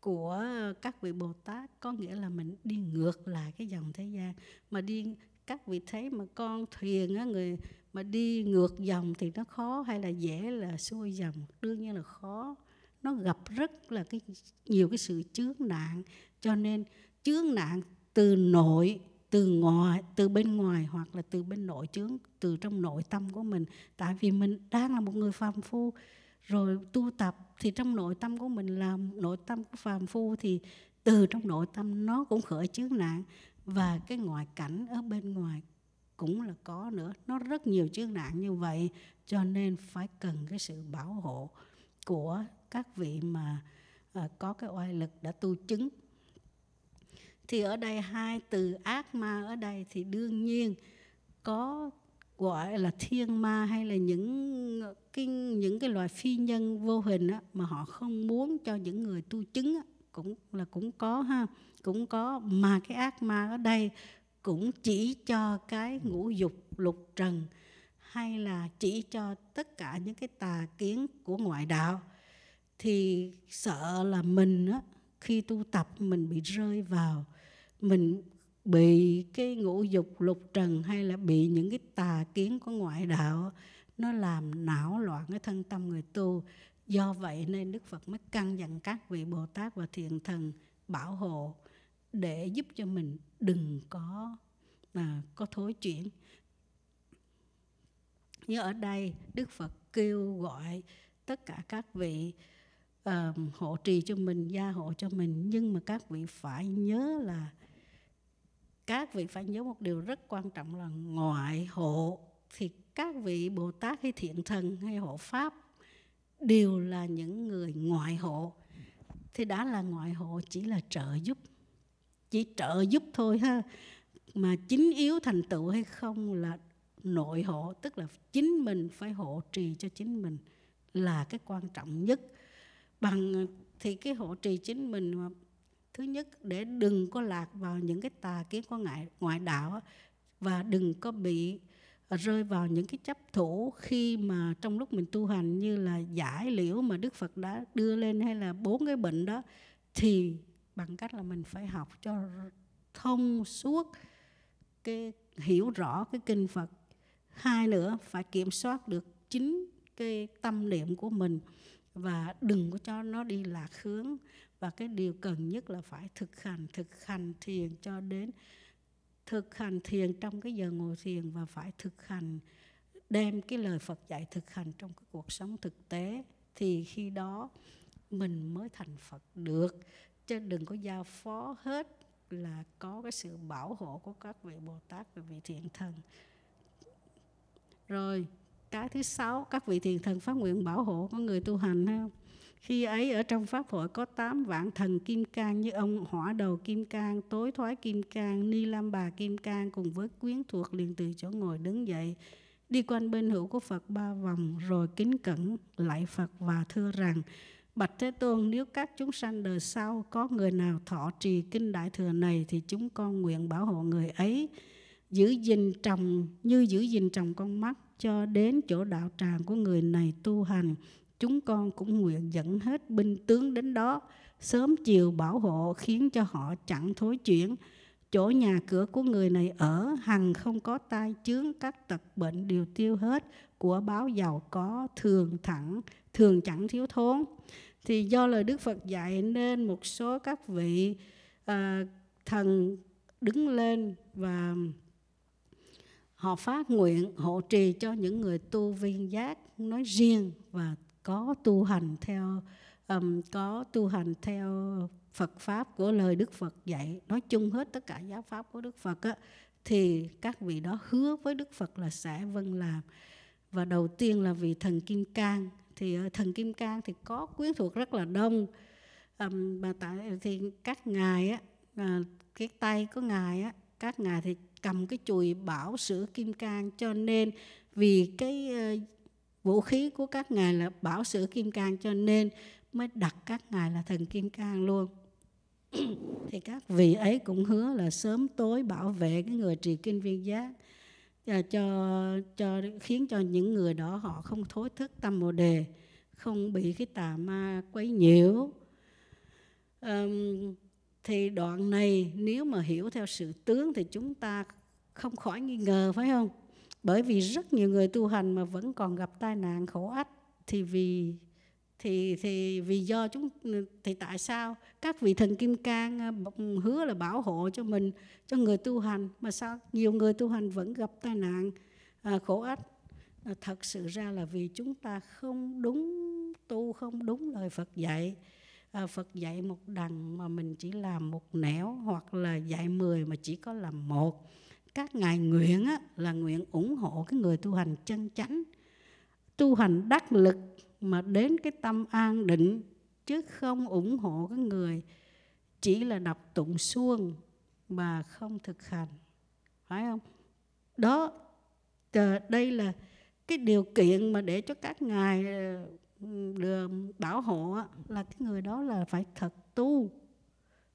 của các vị Bồ Tát có nghĩa là mình đi ngược lại cái dòng thế gian mà đi các vị thấy mà con thuyền á, người mà đi ngược dòng thì nó khó hay là dễ là xuôi dòng đương nhiên là khó nó gặp rất là cái nhiều cái sự chướng nạn cho nên chướng nạn từ nội từ ngoài từ bên ngoài hoặc là từ bên nội chướng từ trong nội tâm của mình tại vì mình đang là một người phàm phu rồi tu tập thì trong nội tâm của mình là nội tâm của phàm phu thì từ trong nội tâm nó cũng khởi chướng nạn và cái ngoại cảnh ở bên ngoài cũng là có nữa nó rất nhiều chướng nạn như vậy cho nên phải cần cái sự bảo hộ của các vị mà à, có cái oai lực đã tu chứng thì ở đây hai từ ác ma ở đây thì đương nhiên có gọi là thiên ma hay là những kinh những cái loài phi nhân vô hình á, mà họ không muốn cho những người tu chứng á, cũng là cũng có ha cũng có mà cái ác ma ở đây cũng chỉ cho cái ngũ dục lục trần hay là chỉ cho tất cả những cái tà kiến của ngoại đạo thì sợ là mình á, khi tu tập mình bị rơi vào mình bị cái ngũ dục lục trần hay là bị những cái tà kiến của ngoại đạo nó làm não loạn cái thân tâm người tu Do vậy nên Đức Phật mới căn dặn các vị Bồ Tát và thiện thần bảo hộ để giúp cho mình đừng có à, có thối chuyển. Như ở đây Đức Phật kêu gọi tất cả các vị uh, hộ trì cho mình, gia hộ cho mình nhưng mà các vị phải nhớ là các vị phải nhớ một điều rất quan trọng là ngoại hộ thì các vị Bồ Tát hay thiện thần hay hộ pháp đều là những người ngoại hộ thì đã là ngoại hộ chỉ là trợ giúp chỉ trợ giúp thôi ha mà chính yếu thành tựu hay không là nội hộ tức là chính mình phải hộ trì cho chính mình là cái quan trọng nhất bằng thì cái hộ trì chính mình mà thứ nhất để đừng có lạc vào những cái tà kiến của ngoại ngoại đạo và đừng có bị rơi vào những cái chấp thủ khi mà trong lúc mình tu hành như là giải liễu mà Đức Phật đã đưa lên hay là bốn cái bệnh đó thì bằng cách là mình phải học cho thông suốt cái hiểu rõ cái kinh Phật hai nữa phải kiểm soát được chính cái tâm niệm của mình và đừng có cho nó đi lạc hướng và cái điều cần nhất là phải thực hành thực hành thiền cho đến thực hành thiền trong cái giờ ngồi thiền và phải thực hành đem cái lời Phật dạy thực hành trong cái cuộc sống thực tế thì khi đó mình mới thành Phật được chứ đừng có giao phó hết là có cái sự bảo hộ của các vị Bồ Tát và vị thiện thần rồi cái thứ sáu các vị thiền thần phát nguyện bảo hộ của người tu hành ha khi ấy ở trong Pháp hội có tám vạn thần kim cang như ông hỏa đầu kim cang, tối thoái kim cang, ni lam bà kim cang cùng với quyến thuộc liền từ chỗ ngồi đứng dậy, đi quanh bên hữu của Phật ba vòng rồi kính cẩn lại Phật và thưa rằng Bạch Thế Tôn, nếu các chúng sanh đời sau có người nào thọ trì kinh đại thừa này thì chúng con nguyện bảo hộ người ấy giữ gìn trồng như giữ gìn trồng con mắt cho đến chỗ đạo tràng của người này tu hành chúng con cũng nguyện dẫn hết binh tướng đến đó sớm chiều bảo hộ khiến cho họ chẳng thối chuyển chỗ nhà cửa của người này ở hằng không có tai chướng các tật bệnh đều tiêu hết của báo giàu có thường thẳng thường chẳng thiếu thốn thì do lời đức phật dạy nên một số các vị à, thần đứng lên và họ phát nguyện hộ trì cho những người tu viên giác nói riêng và có tu hành theo um, có tu hành theo Phật pháp của lời Đức Phật dạy nói chung hết tất cả giáo pháp của Đức Phật á, thì các vị đó hứa với Đức Phật là sẽ vâng làm và đầu tiên là vị thần Kim Cang thì ờ, thần Kim Cang thì có quyến thuộc rất là đông um, mà tại thì các ngài á, à, cái tay của ngài á, các ngài thì cầm cái chùi bảo sữa Kim Cang cho nên vì cái uh, vũ khí của các ngài là bảo sử kim cang cho nên mới đặt các ngài là thần kim cang luôn [clears throat] thì các vị ấy cũng hứa là sớm tối bảo vệ cái người trì kinh viên giác à, cho cho khiến cho những người đó họ không thối thức tâm bồ đề không bị cái tà ma quấy nhiễu à, thì đoạn này nếu mà hiểu theo sự tướng thì chúng ta không khỏi nghi ngờ phải không bởi vì rất nhiều người tu hành mà vẫn còn gặp tai nạn khổ ách thì vì thì thì vì do chúng thì tại sao các vị thần kim cang à, hứa là bảo hộ cho mình cho người tu hành mà sao nhiều người tu hành vẫn gặp tai nạn à, khổ ách à, thật sự ra là vì chúng ta không đúng tu không đúng lời Phật dạy Phật dạy một đằng mà mình chỉ làm một nẻo hoặc là dạy mười mà chỉ có làm một các ngài nguyện á, là nguyện ủng hộ cái người tu hành chân chánh tu hành đắc lực mà đến cái tâm an định chứ không ủng hộ cái người chỉ là đọc tụng suông mà không thực hành phải không đó đây là cái điều kiện mà để cho các ngài ờ, được bảo hộ là cái người đó là phải thật tu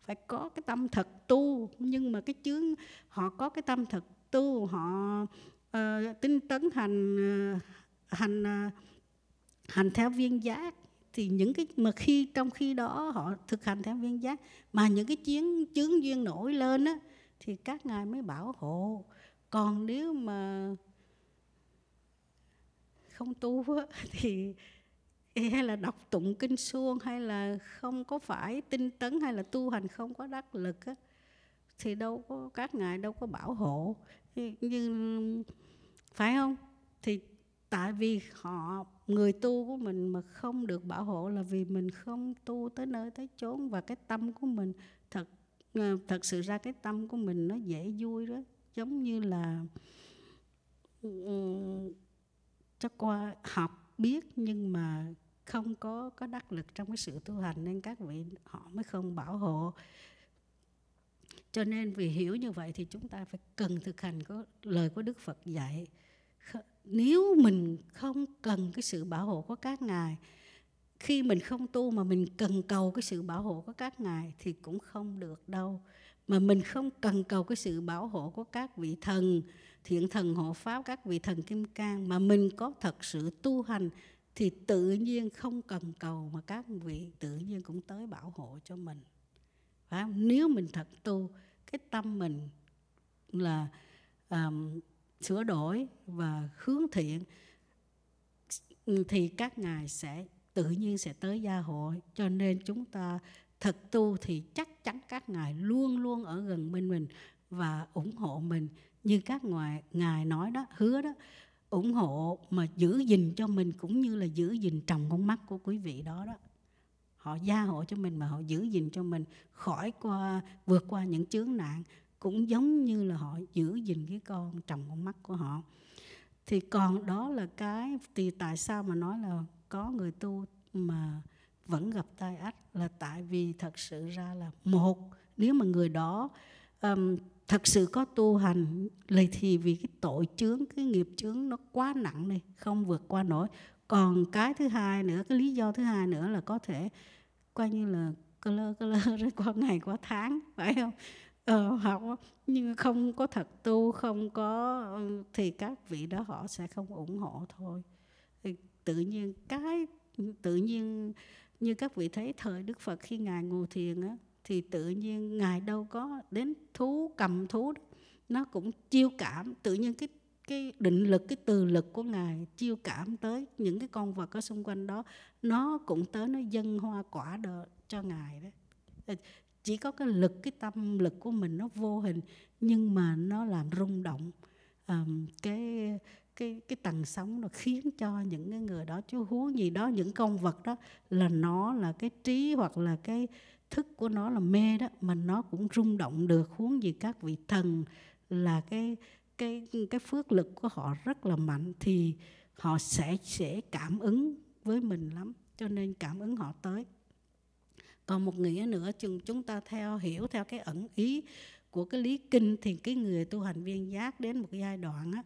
phải có cái tâm thật tu nhưng mà cái chướng họ có cái tâm thật tu họ uh, tinh tấn hành uh, hành uh, hành theo viên giác thì những cái mà khi trong khi đó họ thực hành theo viên giác mà những cái chiến chướng duyên nổi lên á thì các ngài mới bảo hộ còn nếu mà không tu á [laughs] thì hay là đọc tụng kinh suông hay là không có phải tinh tấn hay là tu hành không có đắc lực á, thì đâu có các ngài đâu có bảo hộ như phải không thì tại vì họ người tu của mình mà không được bảo hộ là vì mình không tu tới nơi tới chốn và cái tâm của mình thật ờ, thật sự ra cái tâm của mình nó dễ vui đó giống như là ừ, cho qua học biết nhưng mà không có có đắc lực trong cái sự tu hành nên các vị họ mới không bảo hộ cho nên vì hiểu như vậy thì chúng ta phải cần thực hành có lời của đức phật dạy nếu mình không cần cái sự bảo hộ của các ngài khi mình không tu mà mình cần cầu cái sự bảo hộ của các ngài thì cũng không được đâu mà mình không cần cầu cái sự bảo hộ của các vị thần thiện thần hộ pháp các vị thần kim cang mà mình có thật sự tu hành thì tự nhiên không cần cầu mà các vị tự nhiên cũng tới bảo hộ cho mình phải không? nếu mình thật tu cái tâm mình là um, sửa đổi và hướng thiện thì các ngài sẽ tự nhiên sẽ tới gia hộ cho nên chúng ta thật tu thì chắc chắn các ngài luôn luôn ở gần bên mình và ủng hộ mình như các ngài ngài nói đó hứa đó ủng hộ mà giữ gìn cho mình cũng như là giữ gìn trồng con mắt của quý vị đó đó họ gia hộ cho mình mà họ giữ gìn cho mình khỏi qua vượt qua những chướng nạn cũng giống như là họ giữ gìn cái con trồng con mắt của họ thì còn đó là cái thì tại sao mà nói là có người tu mà vẫn gặp tai ách là tại vì thật sự ra là một nếu mà người đó um, thật sự có tu hành lại thì vì cái tội chướng cái nghiệp chướng nó quá nặng này không vượt qua nổi còn cái thứ hai nữa cái lý do thứ hai nữa là có thể coi như là cơ lơ cơ lơ [laughs] rồi qua ngày qua tháng phải không ờ, học nhưng không có thật tu không có ừ, thì các vị đó họ sẽ không ủng hộ thôi thì tự nhiên cái tự nhiên như các vị thấy thời đức phật khi ngài ngồi thiền á thì tự nhiên ngài đâu có đến thú cầm thú nó cũng chiêu cảm tự nhiên cái cái định lực cái từ lực của ngài chiêu cảm tới những cái con vật ở xung quanh đó nó cũng tới nó dâng hoa quả đợ cho ngài đó ờ, chỉ có cái lực cái tâm lực của mình nó vô hình nhưng mà nó làm rung động um, cái cái cái tầng sóng nó khiến cho những cái người đó chú hú gì đó những con vật đó là nó là cái trí hoặc là cái thức của nó là mê đó mà nó cũng rung động được huống gì các vị thần là cái cái cái phước lực của họ rất là mạnh thì họ sẽ sẽ cảm ứng với mình lắm cho nên cảm ứng họ tới còn một nghĩa nữa chừng chúng ta theo hiểu theo cái ẩn ý của cái lý kinh thì cái người tu hành viên giác đến một giai đoạn á,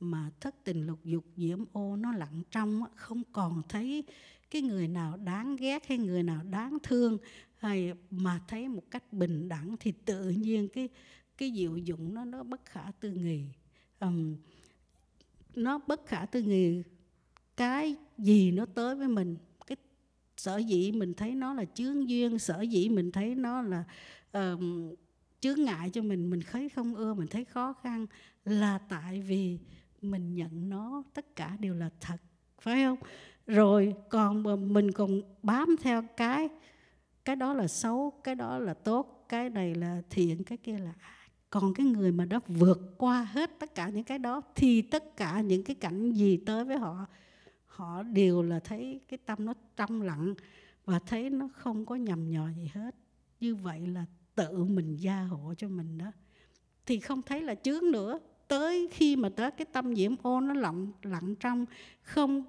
mà thất tình lục dục nhiễm ô nó lặng trong á, không còn thấy cái người nào đáng ghét hay người nào đáng thương hay mà thấy một cách bình đẳng thì tự nhiên cái cái diệu dụng nó nó bất khả tư nghì um, nó bất khả tư nghì cái gì nó tới với mình cái sở dĩ mình thấy nó là chướng duyên sở dĩ mình thấy nó là um, chướng ngại cho mình mình thấy không ưa mình thấy khó khăn là tại vì mình nhận nó tất cả đều là thật phải không rồi còn mình còn bám theo cái cái đó là xấu cái đó là tốt cái này là thiện cái kia là còn cái người mà đã vượt qua hết tất cả những cái đó thì tất cả những cái cảnh gì tới với họ họ đều là thấy cái tâm nó trong lặng và thấy nó không có nhầm nhò gì hết như vậy là tự mình gia hộ cho mình đó thì không thấy là chướng nữa tới khi mà tới cái tâm nhiễm ô nó lặng lặng trong không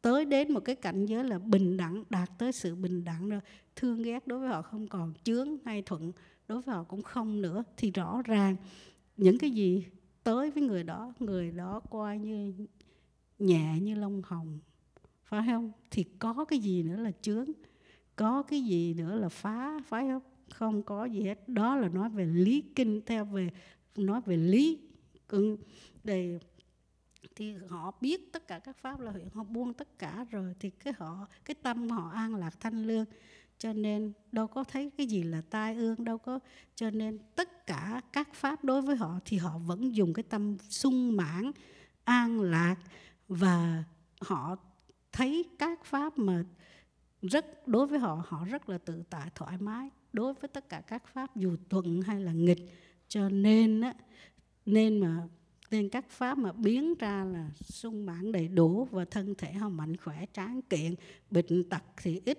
tới đến một cái cảnh giới là bình đẳng đạt tới sự bình đẳng rồi thương ghét đối với họ không còn chướng hay thuận đối với họ cũng không nữa thì rõ ràng những cái gì tới với người đó người đó coi như nhẹ như lông hồng phải không thì có cái gì nữa là chướng có cái gì nữa là phá phải không không có gì hết đó là nói về lý kinh theo về nói về lý để thì họ biết tất cả các pháp là huyện họ buông tất cả rồi thì cái họ cái tâm họ an lạc thanh lương cho nên đâu có thấy cái gì là tai ương đâu có cho nên tất cả các pháp đối với họ thì họ vẫn dùng cái tâm sung mãn an lạc và họ thấy các pháp mà rất đối với họ họ rất là tự tại thoải mái đối với tất cả các pháp dù thuận hay là nghịch cho nên á, nên mà nên các pháp mà biến ra là sung mãn đầy đủ và thân thể họ mạnh khỏe tráng kiện bệnh tật thì ít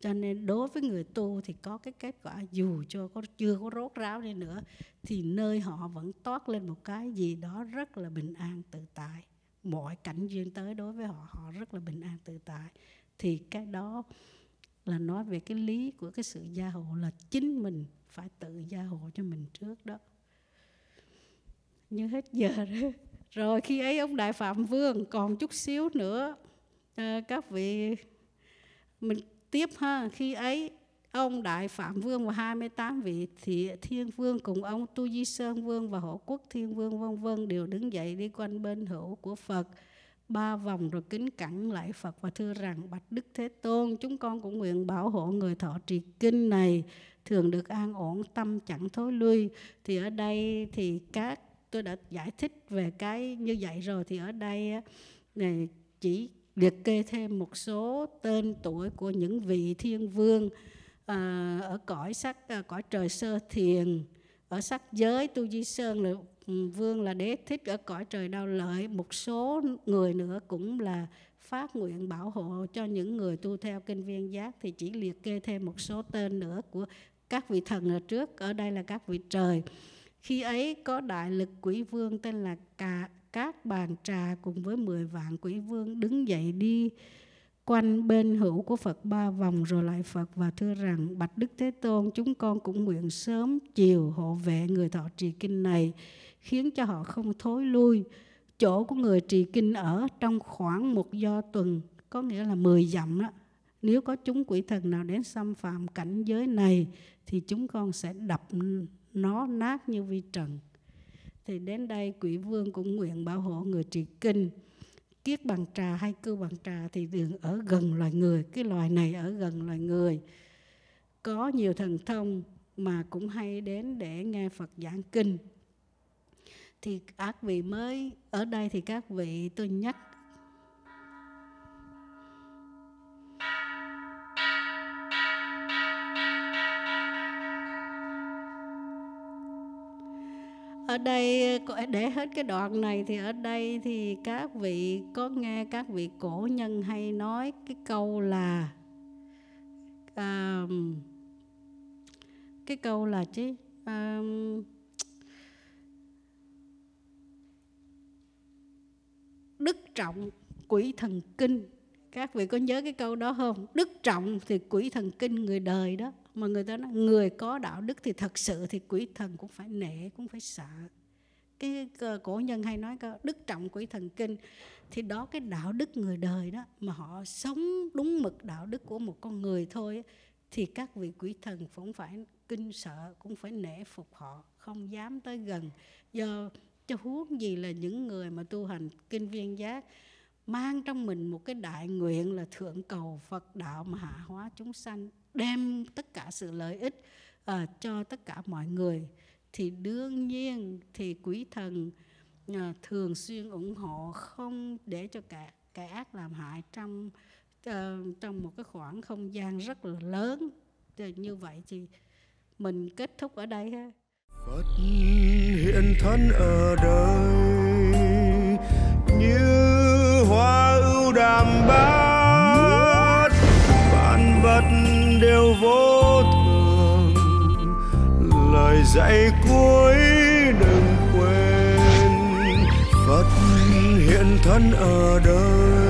cho nên đối với người tu thì có cái kết quả dù cho có chưa có rốt ráo đi nữa thì nơi họ vẫn toát lên một cái gì đó rất là bình an tự tại mọi cảnh duyên tới đối với họ họ rất là bình an tự tại thì cái đó là nói về cái lý của cái sự gia hộ là chính mình phải tự gia hộ cho mình trước đó như hết giờ rồi. [laughs] rồi khi ấy ông đại phạm vương còn chút xíu nữa ờ, các vị mình tiếp ha khi ấy ông đại phạm vương và 28 vị thị thiên vương cùng ông tu di sơn vương và hộ quốc thiên vương vân vân đều đứng dậy đi quanh bên hữu của phật ba vòng rồi kính cẩn lại phật và thưa rằng bạch đức thế tôn chúng con cũng nguyện bảo hộ người thọ trì kinh này thường được an ổn tâm chẳng thối lui thì ở đây thì các tôi đã giải thích về cái như vậy rồi thì ở đây này chỉ liệt kê thêm một số tên tuổi của những vị thiên vương à, ở cõi sắc à, cõi trời sơ thiền ở sắc giới tu di sơn là ừ, vương là đế thích ở cõi trời đau lợi một số người nữa cũng là phát nguyện bảo hộ cho những người tu theo kinh viên giác thì chỉ liệt kê thêm một số tên nữa của các vị thần ở trước ở đây là các vị trời khi ấy có đại lực quỷ vương tên là cả Các Bàn Trà cùng với 10 vạn quỷ vương đứng dậy đi quanh bên hữu của Phật ba vòng rồi lại Phật và thưa rằng Bạch Đức Thế Tôn chúng con cũng nguyện sớm chiều hộ vệ người thọ trì kinh này khiến cho họ không thối lui chỗ của người trì kinh ở trong khoảng một do tuần có nghĩa là 10 dặm đó nếu có chúng quỷ thần nào đến xâm phạm cảnh giới này thì chúng con sẽ đập nó nát như vi trần thì đến đây quỷ vương cũng nguyện bảo hộ người trị kinh kiết bằng trà hay cư bằng trà thì đừng ở gần loài người cái loài này ở gần loài người có nhiều thần thông mà cũng hay đến để nghe Phật giảng kinh thì các vị mới ở đây thì các vị tôi nhắc ở đây để hết cái đoạn này thì ở đây thì các vị có nghe các vị cổ nhân hay nói cái câu là um, cái câu là chứ um, đức trọng quỷ thần kinh các vị có nhớ cái câu đó không đức trọng thì quỷ thần kinh người đời đó mà người ta nói người có đạo đức thì thật sự thì quỷ thần cũng phải nể cũng phải sợ cái ờ, cổ nhân hay nói cơ đức trọng quỷ thần kinh thì đó cái đạo đức người đời đó mà họ sống đúng mực đạo đức của một con người thôi thì các vị quỷ thần cũng phải kinh sợ cũng phải nể phục họ không dám tới gần do cho huống gì là những người mà tu hành kinh viên giác mang trong mình một cái đại nguyện là thượng cầu Phật đạo mà hạ hóa chúng sanh đem tất cả sự lợi ích uh, cho tất cả mọi người thì đương nhiên thì quý thần uh, thường xuyên ủng hộ không để cho cả kẻ ác làm hại trong uh, trong một cái khoảng không gian rất là lớn thì như vậy thì mình kết thúc ở đây ha Phật hiện thân ở đời như hoa ưu đàm bát vạn vật vô thường lời dạy cuối đừng quên phật hiện thân ở đời